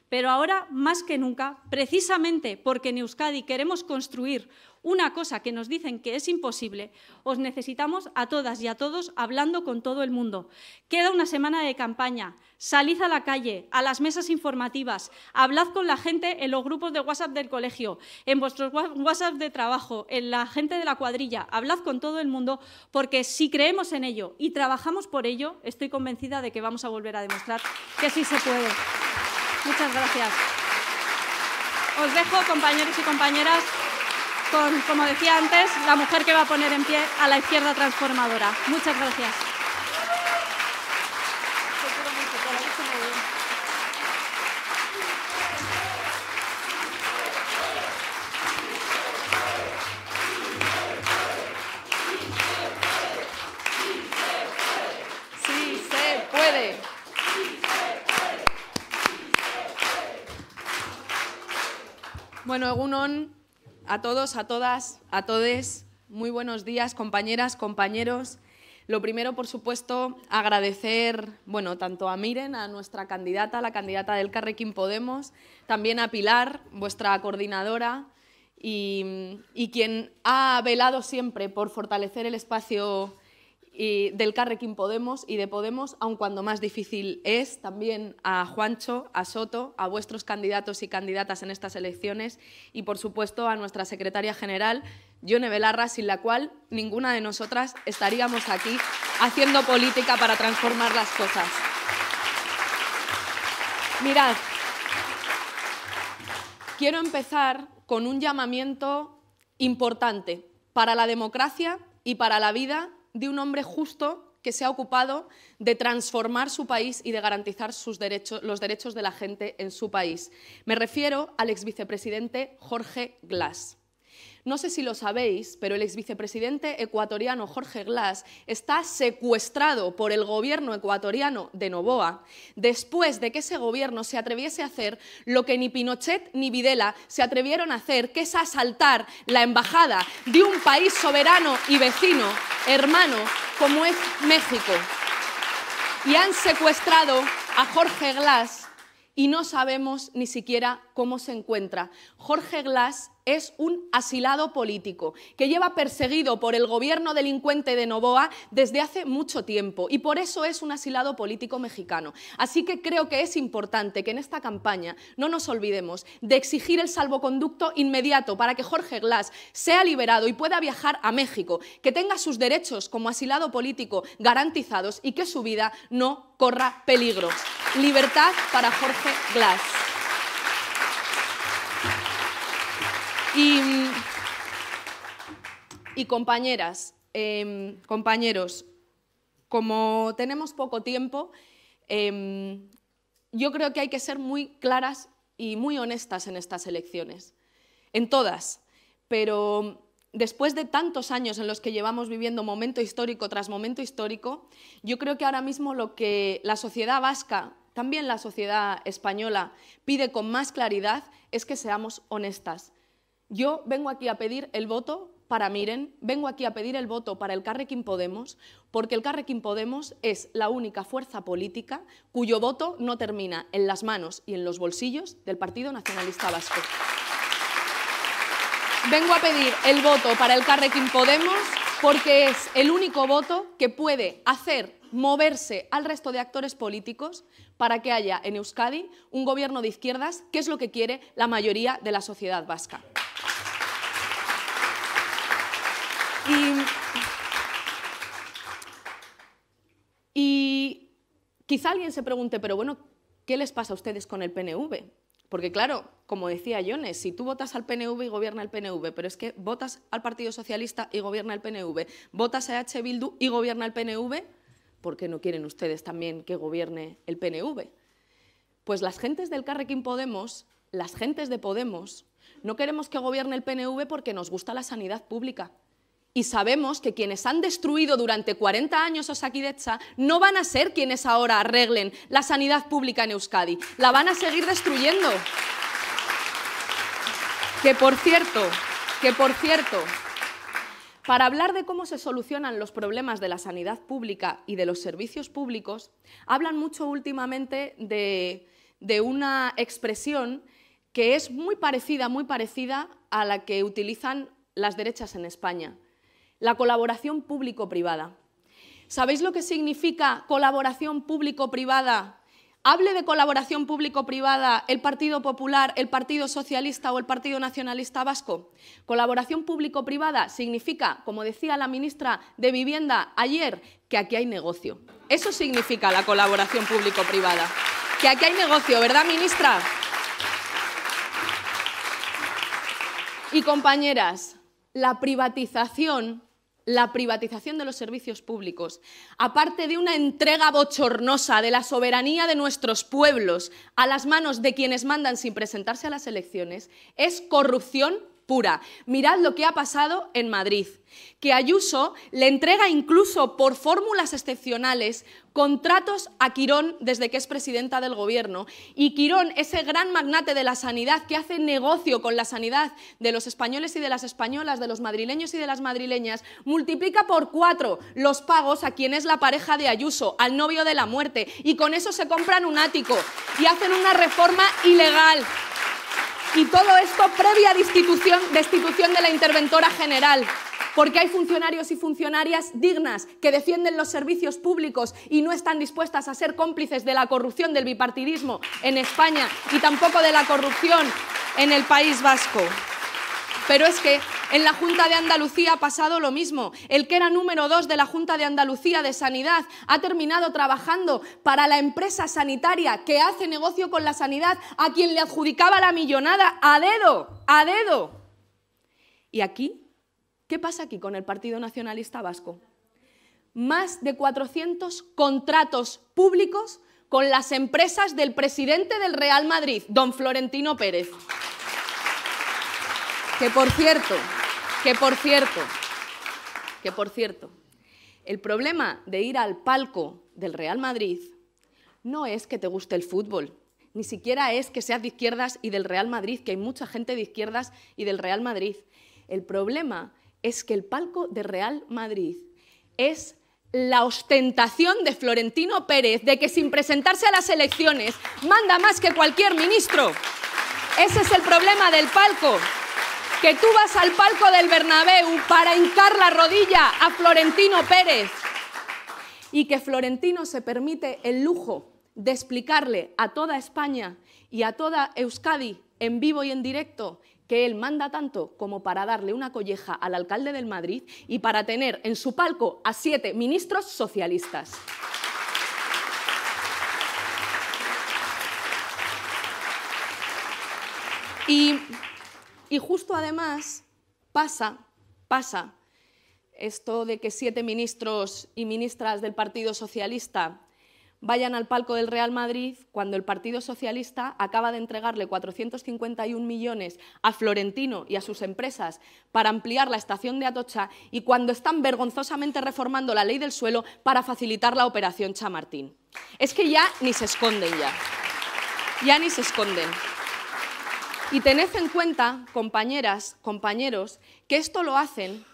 Pero ahora, más que nunca, precisamente porque en Euskadi queremos construir una cosa que nos dicen que es imposible, os necesitamos a todas y a todos hablando con todo el mundo. Queda una semana de campaña, salid a la calle, a las mesas informativas, hablad con la gente en los grupos de WhatsApp del colegio, en vuestros WhatsApp de trabajo, en la gente de la cuadrilla, hablad con todo el mundo, porque si creemos en ello y trabajamos por ello, estoy convencida de que vamos a volver a demostrar que sí se puede. Muchas gracias. Os dejo, compañeros y compañeras con, como decía antes, la mujer que va a poner en pie a la izquierda transformadora. Muchas gracias. se puede! Bueno, egunon, a todos, a todas, a todes, muy buenos días, compañeras, compañeros. Lo primero, por supuesto, agradecer, bueno, tanto a Miren, a nuestra candidata, la candidata del Carrequín Podemos, también a Pilar, vuestra coordinadora, y, y quien ha velado siempre por fortalecer el espacio y del Carrequín Podemos y de Podemos, aun cuando más difícil es, también a Juancho, a Soto, a vuestros candidatos y candidatas en estas elecciones y, por supuesto, a nuestra secretaria general, Yone Belarra, sin la cual ninguna de nosotras estaríamos aquí haciendo política para transformar las cosas. Mirad, quiero empezar con un llamamiento importante para la democracia y para la vida de un hombre justo que se ha ocupado de transformar su país y de garantizar sus derechos, los derechos de la gente en su país. Me refiero al exvicepresidente Jorge Glass. No sé si lo sabéis, pero el exvicepresidente ecuatoriano Jorge Glass está secuestrado por el gobierno ecuatoriano de Novoa después de que ese gobierno se atreviese a hacer lo que ni Pinochet ni Videla se atrevieron a hacer, que es asaltar la embajada de un país soberano y vecino, hermano, como es México. Y han secuestrado a Jorge Glass y no sabemos ni siquiera cómo se encuentra. Jorge Glass es un asilado político que lleva perseguido por el gobierno delincuente de Novoa desde hace mucho tiempo y por eso es un asilado político mexicano. Así que creo que es importante que en esta campaña no nos olvidemos de exigir el salvoconducto inmediato para que Jorge Glass sea liberado y pueda viajar a México, que tenga sus derechos como asilado político garantizados y que su vida no corra peligro. Libertad para Jorge Glass. Mm, y, compañeras, em, compañeros, como tenemos poco tiempo, em, yo creo que hay que ser muy claras y muy honestas en estas elecciones, en todas, pero después de tantos años en los que llevamos viviendo momento histórico tras momento histórico, yo creo que ahora mismo lo que la sociedad vasca, también la sociedad española, pide con más claridad es que seamos honestas yo vengo aquí a pedir el voto para Miren, vengo aquí a pedir el voto para el Carrequín Podemos, porque el Carrequín Podemos es la única fuerza política cuyo voto no termina en las manos y en los bolsillos del Partido Nacionalista Vasco. Vengo a pedir el voto para el Carrequín Podemos porque es el único voto que puede hacer moverse al resto de actores políticos para que haya en Euskadi un gobierno de izquierdas, que es lo que quiere la mayoría de la sociedad vasca. Quizá alguien se pregunte, pero bueno, ¿qué les pasa a ustedes con el PNV? Porque claro, como decía Jones, si tú votas al PNV y gobierna el PNV, pero es que votas al Partido Socialista y gobierna el PNV, votas a H. Bildu y gobierna el PNV, ¿por qué no quieren ustedes también que gobierne el PNV? Pues las gentes del Carrequín Podemos, las gentes de Podemos, no queremos que gobierne el PNV porque nos gusta la sanidad pública, y sabemos que quienes han destruido durante 40 años Osakidetza no van a ser quienes ahora arreglen la sanidad pública en Euskadi. La van a seguir destruyendo. Que por cierto, que por cierto, para hablar de cómo se solucionan los problemas de la sanidad pública y de los servicios públicos, hablan mucho últimamente de, de una expresión que es muy parecida, muy parecida a la que utilizan las derechas en España, la colaboración público-privada. ¿Sabéis lo que significa colaboración público-privada? Hable de colaboración público-privada el Partido Popular, el Partido Socialista o el Partido Nacionalista Vasco. Colaboración público-privada significa, como decía la ministra de Vivienda ayer, que aquí hay negocio. Eso significa la colaboración público-privada. Que aquí hay negocio, ¿verdad, ministra? Y compañeras, la privatización la privatización de los servicios públicos, aparte de una entrega bochornosa de la soberanía de nuestros pueblos a las manos de quienes mandan sin presentarse a las elecciones, es corrupción Mirad lo que ha pasado en Madrid, que Ayuso le entrega incluso por fórmulas excepcionales contratos a Quirón desde que es presidenta del gobierno. Y Quirón, ese gran magnate de la sanidad que hace negocio con la sanidad de los españoles y de las españolas, de los madrileños y de las madrileñas, multiplica por cuatro los pagos a quien es la pareja de Ayuso, al novio de la muerte. Y con eso se compran un ático y hacen una reforma ilegal y todo esto previa destitución, destitución de la interventora general porque hay funcionarios y funcionarias dignas que defienden los servicios públicos y no están dispuestas a ser cómplices de la corrupción del bipartidismo en España y tampoco de la corrupción en el País Vasco. Pero es que en la Junta de Andalucía ha pasado lo mismo. El que era número dos de la Junta de Andalucía de Sanidad ha terminado trabajando para la empresa sanitaria que hace negocio con la sanidad a quien le adjudicaba la millonada a dedo, a dedo. ¿Y aquí? ¿Qué pasa aquí con el Partido Nacionalista Vasco? Más de 400 contratos públicos con las empresas del presidente del Real Madrid, don Florentino Pérez. Que por cierto, que por cierto, que por cierto, el problema de ir al palco del Real Madrid no es que te guste el fútbol, ni siquiera es que seas de izquierdas y del Real Madrid, que hay mucha gente de izquierdas y del Real Madrid. El problema es que el palco del Real Madrid es la ostentación de Florentino Pérez de que sin presentarse a las elecciones manda más que cualquier ministro. Ese es el problema del palco que tú vas al palco del Bernabéu para hincar la rodilla a Florentino Pérez y que Florentino se permite el lujo de explicarle a toda España y a toda Euskadi en vivo y en directo que él manda tanto como para darle una colleja al alcalde del Madrid y para tener en su palco a siete ministros socialistas. Y y justo además pasa, pasa, esto de que siete ministros y ministras del Partido Socialista vayan al palco del Real Madrid cuando el Partido Socialista acaba de entregarle 451 millones a Florentino y a sus empresas para ampliar la estación de Atocha y cuando están vergonzosamente reformando la ley del suelo para facilitar la operación Chamartín. Es que ya ni se esconden ya. Ya ni se esconden. Y tened en cuenta, compañeras, compañeros, que esto lo hacen,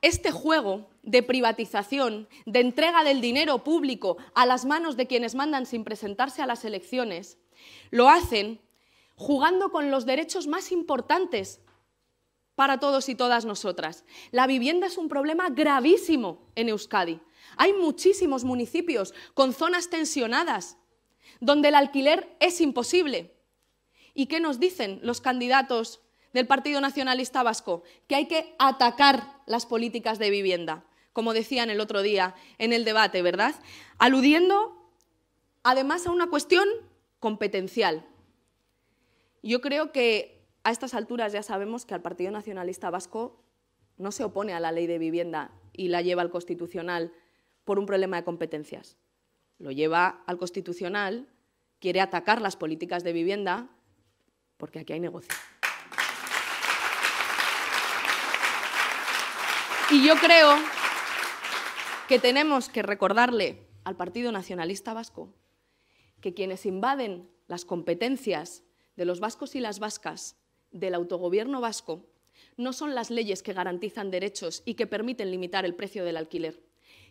este juego de privatización, de entrega del dinero público a las manos de quienes mandan sin presentarse a las elecciones, lo hacen jugando con los derechos más importantes para todos y todas nosotras. La vivienda es un problema gravísimo en Euskadi. Hay muchísimos municipios con zonas tensionadas donde el alquiler es imposible. ¿Y qué nos dicen los candidatos del Partido Nacionalista Vasco? Que hay que atacar las políticas de vivienda, como decían el otro día en el debate, ¿verdad? Aludiendo además a una cuestión competencial. Yo creo que a estas alturas ya sabemos que al Partido Nacionalista Vasco no se opone a la ley de vivienda y la lleva al Constitucional por un problema de competencias. Lo lleva al Constitucional, quiere atacar las políticas de vivienda porque aquí hay negocio. Y yo creo que tenemos que recordarle al Partido Nacionalista Vasco que quienes invaden las competencias de los vascos y las vascas del autogobierno vasco no son las leyes que garantizan derechos y que permiten limitar el precio del alquiler.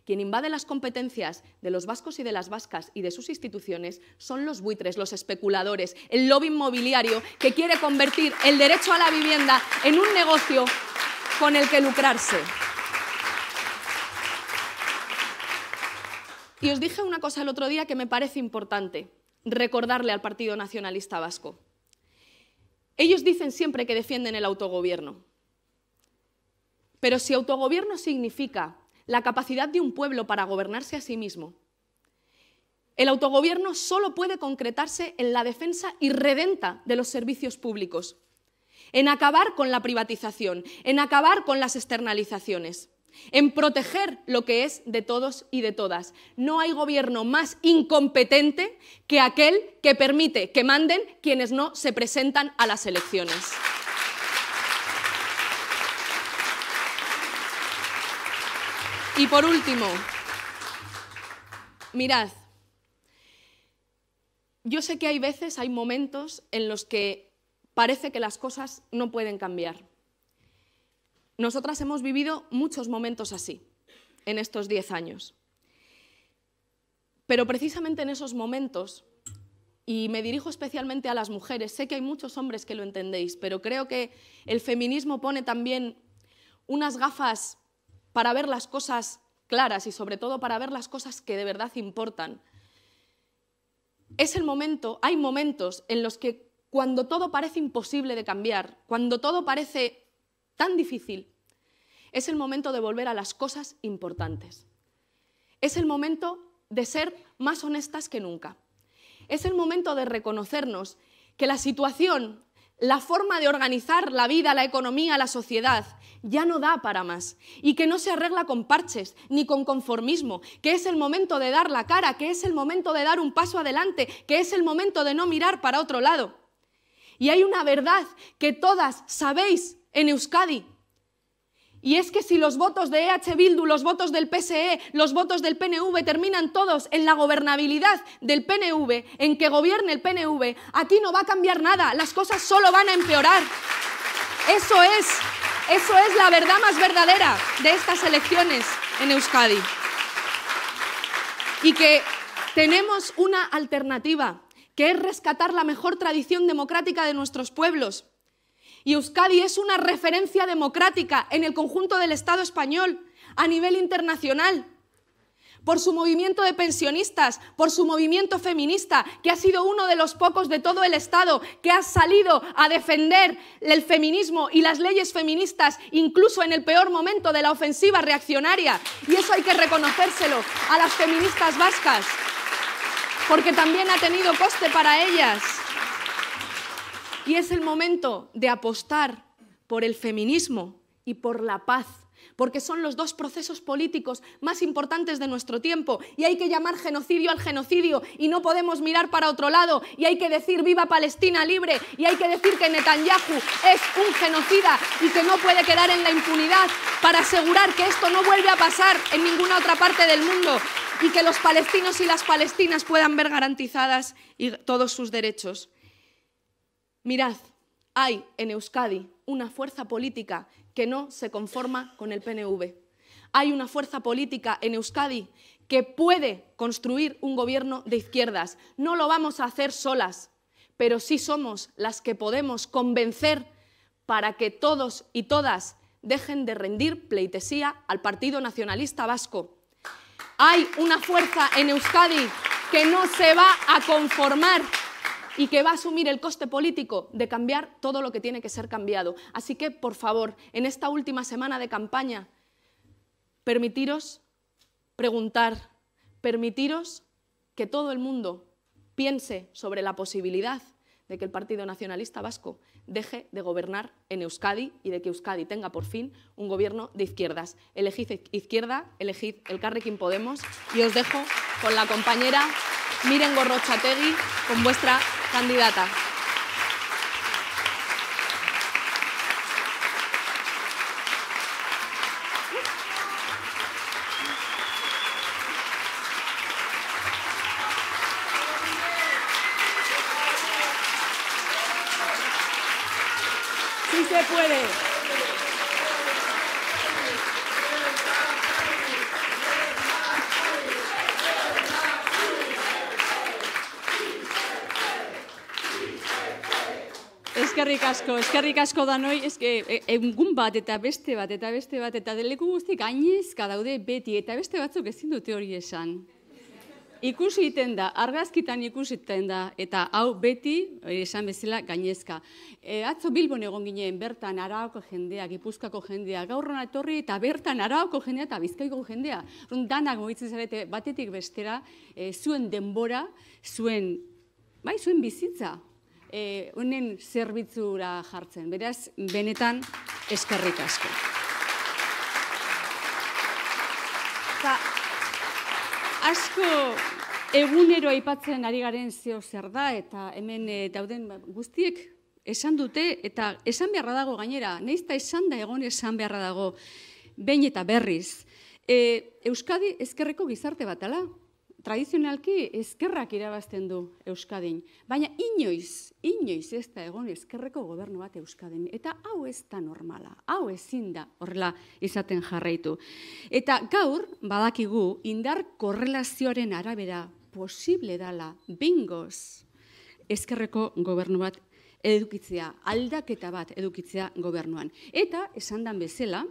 Quien invade las competencias de los vascos y de las vascas y de sus instituciones son los buitres, los especuladores, el lobby inmobiliario que quiere convertir el derecho a la vivienda en un negocio con el que lucrarse. Y os dije una cosa el otro día que me parece importante recordarle al Partido Nacionalista Vasco. Ellos dicen siempre que defienden el autogobierno, pero si autogobierno significa la capacidad de un pueblo para gobernarse a sí mismo. El autogobierno solo puede concretarse en la defensa irredenta de los servicios públicos, en acabar con la privatización, en acabar con las externalizaciones, en proteger lo que es de todos y de todas. No hay gobierno más incompetente que aquel que permite que manden quienes no se presentan a las elecciones. Y por último, mirad, yo sé que hay veces, hay momentos en los que parece que las cosas no pueden cambiar. Nosotras hemos vivido muchos momentos así en estos diez años. Pero precisamente en esos momentos, y me dirijo especialmente a las mujeres, sé que hay muchos hombres que lo entendéis, pero creo que el feminismo pone también unas gafas para ver las cosas claras y sobre todo para ver las cosas que de verdad importan. Es el momento, hay momentos en los que cuando todo parece imposible de cambiar, cuando todo parece tan difícil, es el momento de volver a las cosas importantes. Es el momento de ser más honestas que nunca. Es el momento de reconocernos que la situación la forma de organizar la vida, la economía, la sociedad, ya no da para más y que no se arregla con parches ni con conformismo, que es el momento de dar la cara, que es el momento de dar un paso adelante, que es el momento de no mirar para otro lado. Y hay una verdad que todas sabéis en Euskadi y es que si los votos de EH Bildu, los votos del PSE, los votos del PNV terminan todos en la gobernabilidad del PNV, en que gobierne el PNV, aquí no va a cambiar nada, las cosas solo van a empeorar. Eso es, eso es la verdad más verdadera de estas elecciones en Euskadi. Y que tenemos una alternativa, que es rescatar la mejor tradición democrática de nuestros pueblos, y Euskadi es una referencia democrática en el conjunto del Estado español, a nivel internacional, por su movimiento de pensionistas, por su movimiento feminista, que ha sido uno de los pocos de todo el Estado que ha salido a defender el feminismo y las leyes feministas, incluso en el peor momento de la ofensiva reaccionaria. Y eso hay que reconocérselo a las feministas vascas, porque también ha tenido coste para ellas. Y es el momento de apostar por el feminismo y por la paz, porque son los dos procesos políticos más importantes de nuestro tiempo y hay que llamar genocidio al genocidio y no podemos mirar para otro lado y hay que decir viva Palestina libre y hay que decir que Netanyahu es un genocida y que no puede quedar en la impunidad para asegurar que esto no vuelve a pasar en ninguna otra parte del mundo y que los palestinos y las palestinas puedan ver garantizadas todos sus derechos. Mirad, hay en Euskadi una fuerza política que no se conforma con el PNV. Hay una fuerza política en Euskadi que puede construir un gobierno de izquierdas. No lo vamos a hacer solas, pero sí somos las que podemos convencer para que todos y todas dejen de rendir pleitesía al Partido Nacionalista Vasco. Hay una fuerza en Euskadi que no se va a conformar y que va a asumir el coste político de cambiar todo lo que tiene que ser cambiado. Así que, por favor, en esta última semana de campaña, permitiros preguntar, permitiros que todo el mundo piense sobre la posibilidad de que el Partido Nacionalista Vasco deje de gobernar en Euskadi y de que Euskadi tenga por fin un gobierno de izquierdas. Elegid izquierda, elegid el Carrequín Podemos y os dejo con la compañera Miren Gorrochategui con vuestra Candidata. Sí se puede. asko, eskerrik asko da noi, eske e, egun bat eta beste bat eta beste bat eta deleku guztik gainezka daude beti eta beste batzuk ezin dute hori esan. Ikusi egiten da, argazkitan ikusi egiten da eta hau beti esan bezala gainezka. E, atzo Bilbon egon ginen bertan Araoko jendeak, Gipuzkako jendea, gaurrona etorri eta bertan Araoko jendea eta Bizkaiko jendea. Orrun danak zarete batetik bestera e, zuen denbora, zuen Bai, zuen bizitza, E, honen zerbitzura jartzen. Beraz, benetan eskerrik asko. Ta, ba, asko egunero aipatzen ari garen zeo zer da eta hemen e, dauden guztiek esan dute eta esan beharra dago gainera, neizta esan da egon esan beharra dago, bain eta berriz. E, Euskadi ezkerreko gizarte batala, tradizionalki eskerrak irabazten du Euskadin, baina inoiz, inoiz ez da egon eskerreko gobernu bat Euskadin, eta hau ez da normala, hau ezin da horrela izaten jarraitu. Eta gaur, badakigu, indar korrelazioaren arabera posible dala bingoz eskerreko gobernu bat edukitzea, aldaketa bat edukitzea gobernuan. Eta, esan dan bezala,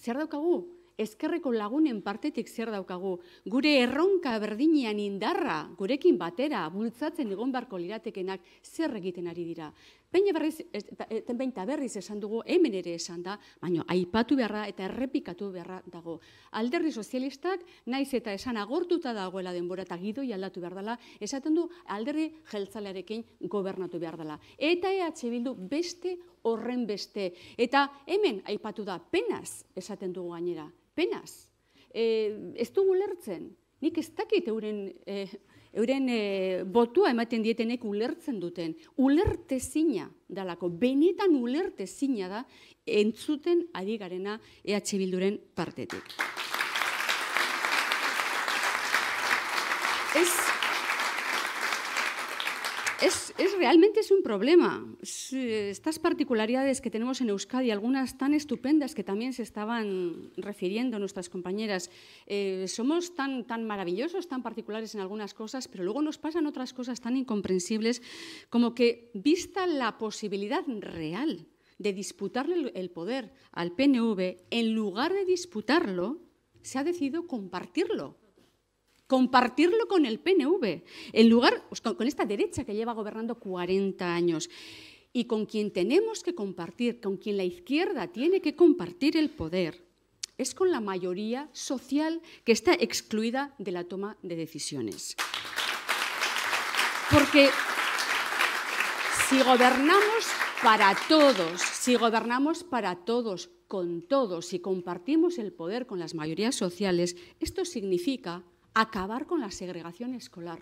zer daukagu? ezkerreko lagunen partetik zer daukagu, gure erronka berdinean indarra, gurekin batera, bultzatzen egon barko liratekenak zer egiten ari dira. Baina berriz, e, berriz esan dugu, hemen ere esan da, baina aipatu beharra eta errepikatu beharra dago. Alderri sozialistak, naiz eta esan agortuta dagoela denbora eta gidoi aldatu behar dela, esaten du alderri jeltzalearekin gobernatu behar dela. Eta ea atxe bildu beste horren beste. Eta hemen aipatu da penaz esaten dugu gainera penaz. E, eh, ez du ulertzen, nik ez dakit euren, e, euren e, botua ematen dietenek ulertzen duten. Ulerte zina dalako, benetan ulerte zina da entzuten ari garena EH Bilduren partetik. Ez, es, realmente es un problema. Eh, estas particularidades que tenemos en Euskadi, algunas tan estupendas que también se estaban refiriendo nuestras compañeras, eh, somos tan, tan maravillosos, tan particulares en algunas cosas, pero luego nos pasan otras cosas tan incomprensibles como que vista la posibilidad real de disputarle el poder al PNV, en lugar de disputarlo, se ha decidido compartirlo compartirlo con el PNV, en lugar pues, con esta derecha que lleva gobernando 40 años y con quien tenemos que compartir, con quien la izquierda tiene que compartir el poder, es con la mayoría social que está excluida de la toma de decisiones. Porque si gobernamos para todos, si gobernamos para todos, con todos, si compartimos el poder con las mayorías sociales, esto significa acabar con la segregación escolar.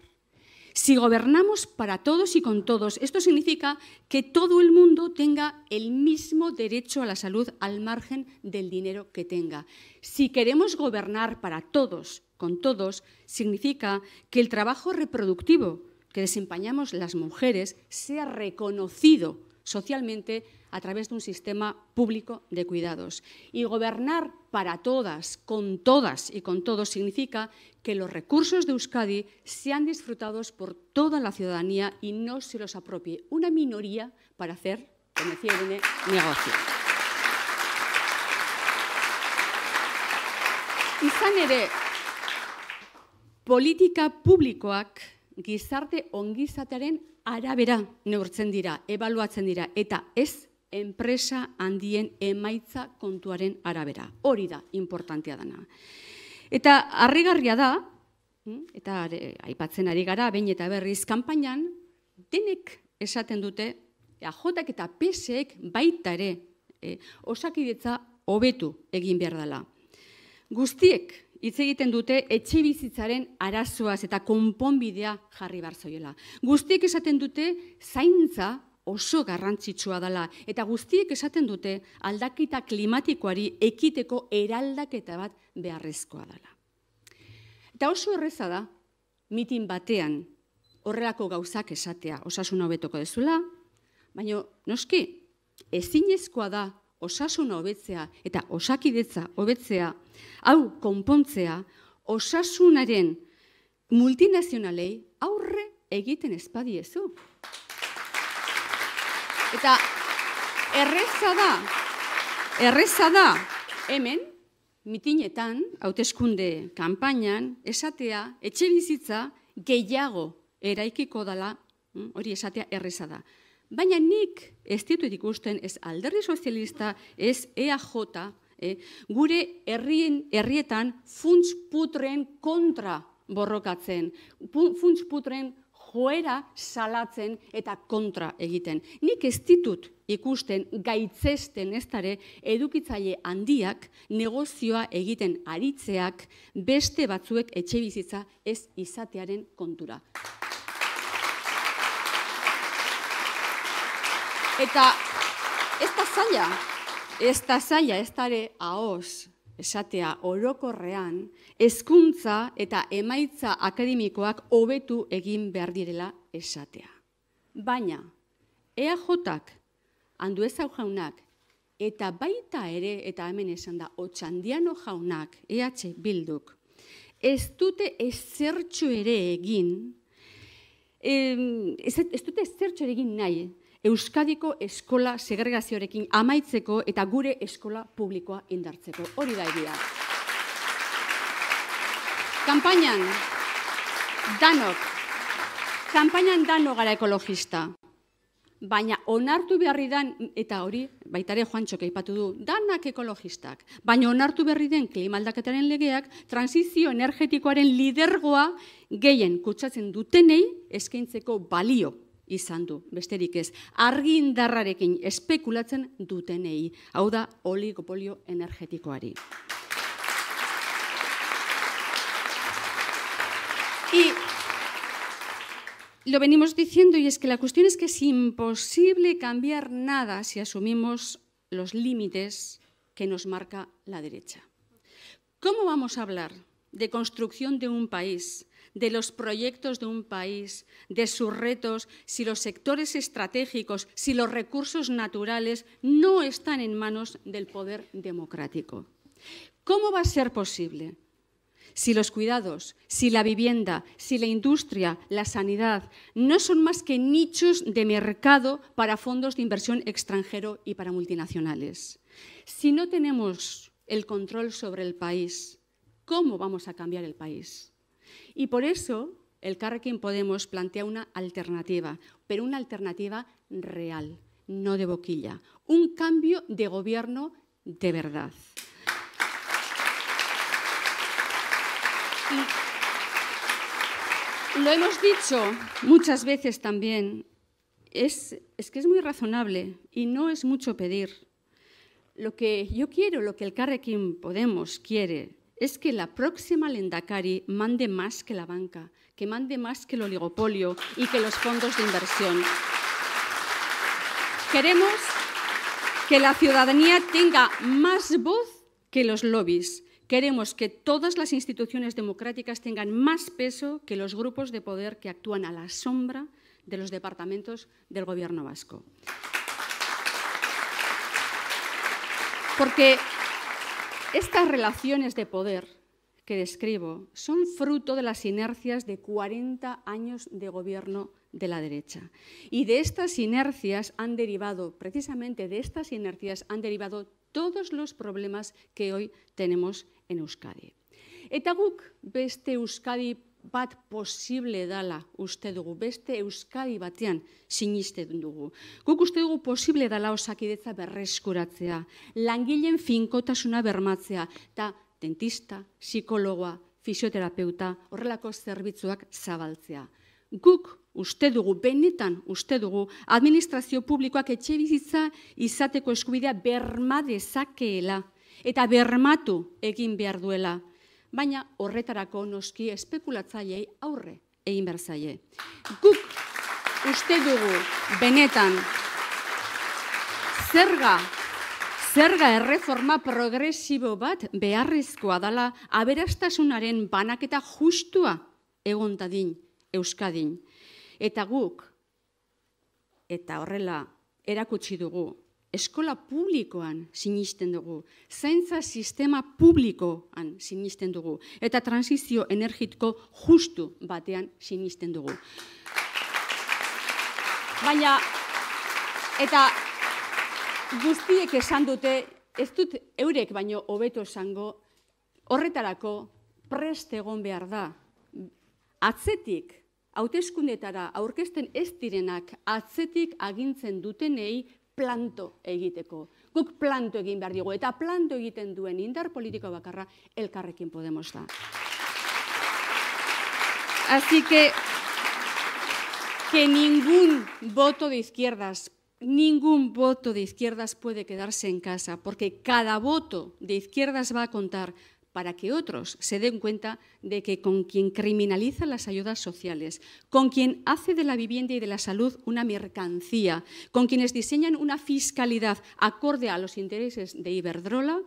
Si gobernamos para todos y con todos, esto significa que todo el mundo tenga el mismo derecho a la salud al margen del dinero que tenga. Si queremos gobernar para todos, con todos, significa que el trabajo reproductivo que desempeñamos las mujeres sea reconocido socialmente a través de un sistema público de cuidados. Y gobernar para todas, con todas y con todos, significa que los recursos de Euskadi sean disfrutados por toda la ciudadanía y no se los apropie una minoría para hacer, como decía Irene, negocio. Izan ere, politika publikoak gizarte ongizatearen arabera neurtzen eta ez enpresa handien emaitza kontuaren arabera. Hori da, importantea dana. Eta harrigarria da, hmm, eta aipatzen ari gara, bain eta berriz, kanpainan, denek esaten dute, ajotak eta peseek baita ere, e, osakidetza hobetu egin behar dela. Guztiek hitz egiten dute etxe arazoaz eta konponbidea jarri barzoiela. Guztiek esaten dute zaintza oso garrantzitsua dela eta guztiek esaten dute aldakita klimatikoari ekiteko eraldaketa bat beharrezkoa dela. Eta oso erreza da, mitin batean horrelako gauzak esatea osasun hobetoko dezula, baina noski, ezinezkoa da osasun hobetzea eta osakidetza hobetzea, hau konpontzea, osasunaren multinazionalei aurre egiten espadiezu. Eta erreza da, erreza da, hemen, mitinetan, hauteskunde, kampainan, esatea, etxe gehiago eraikiko dala, mm, hori esatea erreza da. Baina nik ez ditu edikusten, ez alderri sozialista, ez EAJ, eh, gure herrien herrietan funtsputren kontra borrokatzen, funtsputren joera salatzen eta kontra egiten. Nik ez ditut ikusten gaitzesten ez dare edukitzaile handiak negozioa egiten aritzeak beste batzuek etxe bizitza ez izatearen kontura. Eta ez da zaila, ez da zaila, ez dare esatea orokorrean, hezkuntza eta emaitza akademikoak hobetu egin behar direla esatea. Baina, EAJak, hau jaunak, eta baita ere, eta hemen esan da, otxandiano jaunak, EH Bilduk, ez dute ezertxo ere egin, ez, ez dute ezertxo ere egin nahi, Euskadiko eskola segregazioarekin amaitzeko eta gure eskola publikoa indartzeko. Hori da egia. Kampainan danok, kampainan danok gara ekologista. Baina onartu beharri den, eta hori, baitare joan txokei patu du, danak ekologistak. Baina onartu beharri den klimaldaketaren legeak, transizio energetikoaren lidergoa gehien kutsatzen dutenei eskaintzeko balio ...y du, besterik ez, dutenei, hau oligopolio energetikoari. Y lo venimos diciendo y es que la cuestión es que es imposible cambiar nada si asumimos los límites que nos marca la derecha. ¿Cómo vamos a hablar de construcción de un país de los proyectos de un país, de sus retos, si los sectores estratégicos, si los recursos naturales no están en manos del poder democrático. ¿Cómo va a ser posible? Si los cuidados, si la vivienda, si la industria, la sanidad, no son más que nichos de mercado para fondos de inversión extranjero y para multinacionales. Si no tenemos el control sobre el país, ¿cómo vamos a cambiar el país? Y por eso el Carrequín Podemos plantea una alternativa, pero una alternativa real, no de boquilla. Un cambio de gobierno de verdad. lo hemos dicho muchas veces también, es, es que es muy razonable y no es mucho pedir. Lo que yo quiero, lo que el Carrequín Podemos quiere, es que la próxima Lendakari mande más que la banca, que mande más que el oligopolio y que los fondos de inversión. Queremos que la ciudadanía tenga más voz que los lobbies. Queremos que todas las instituciones democráticas tengan más peso que los grupos de poder que actúan a la sombra de los departamentos del Gobierno vasco. Porque estas relaciones de poder que describo son fruto de las inercias de 40 años de gobierno de la derecha. Y de estas inercias han derivado, precisamente de estas inercias han derivado todos los problemas que hoy tenemos en Euskadi. Eta guk Euskadi bat posible dala uste dugu, beste Euskadi batean siniste dugu. Guk uste dugu posible dala osakidetza berreskuratzea, langileen finkotasuna bermatzea, eta dentista, psikologoa, fisioterapeuta, horrelako zerbitzuak zabaltzea. Guk uste dugu, benetan uste dugu, administrazio publikoak etxe bizitza izateko eskubidea bermadezakeela, eta bermatu egin behar duela baina horretarako noski espekulatzailei aurre egin berzaile. Guk uste dugu benetan zerga Zerga erreforma progresibo bat beharrezkoa dala aberastasunaren banaketa justua egon dadin, euskadin. Eta guk, eta horrela erakutsi dugu, eskola publikoan sinisten dugu, zaintza sistema publikoan sinisten dugu, eta transizio energetiko justu batean sinisten dugu. Baina, eta guztiek esan dute, ez dut eurek baino hobeto esango, horretarako prest egon behar da. Atzetik, hauteskundetara aurkesten ez direnak, atzetik agintzen dutenei planto egiteko. Guk planto egin behar eta planto egiten duen indar politiko bakarra elkarrekin Podemos dar. Así que, que ningún voto de izquierdas, ningún voto de izquierdas puede quedarse en casa, porque cada voto de izquierdas va a contar, para que otros se den cuenta de que con quien criminaliza las ayudas sociales, con quien hace de la vivienda y de la salud una mercancía, con quienes diseñan una fiscalidad acorde a los intereses de Iberdrola,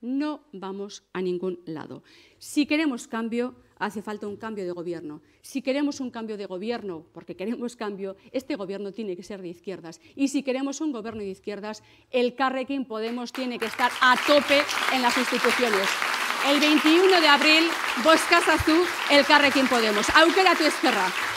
no vamos a ningún lado. Si queremos cambio, hace falta un cambio de gobierno. Si queremos un cambio de gobierno, porque queremos cambio, este gobierno tiene que ser de izquierdas. Y si queremos un gobierno de izquierdas, el Carrequín Podemos tiene que estar a tope en las instituciones el 21 de abril, El Carrequín Podemos. Aunque tu espera.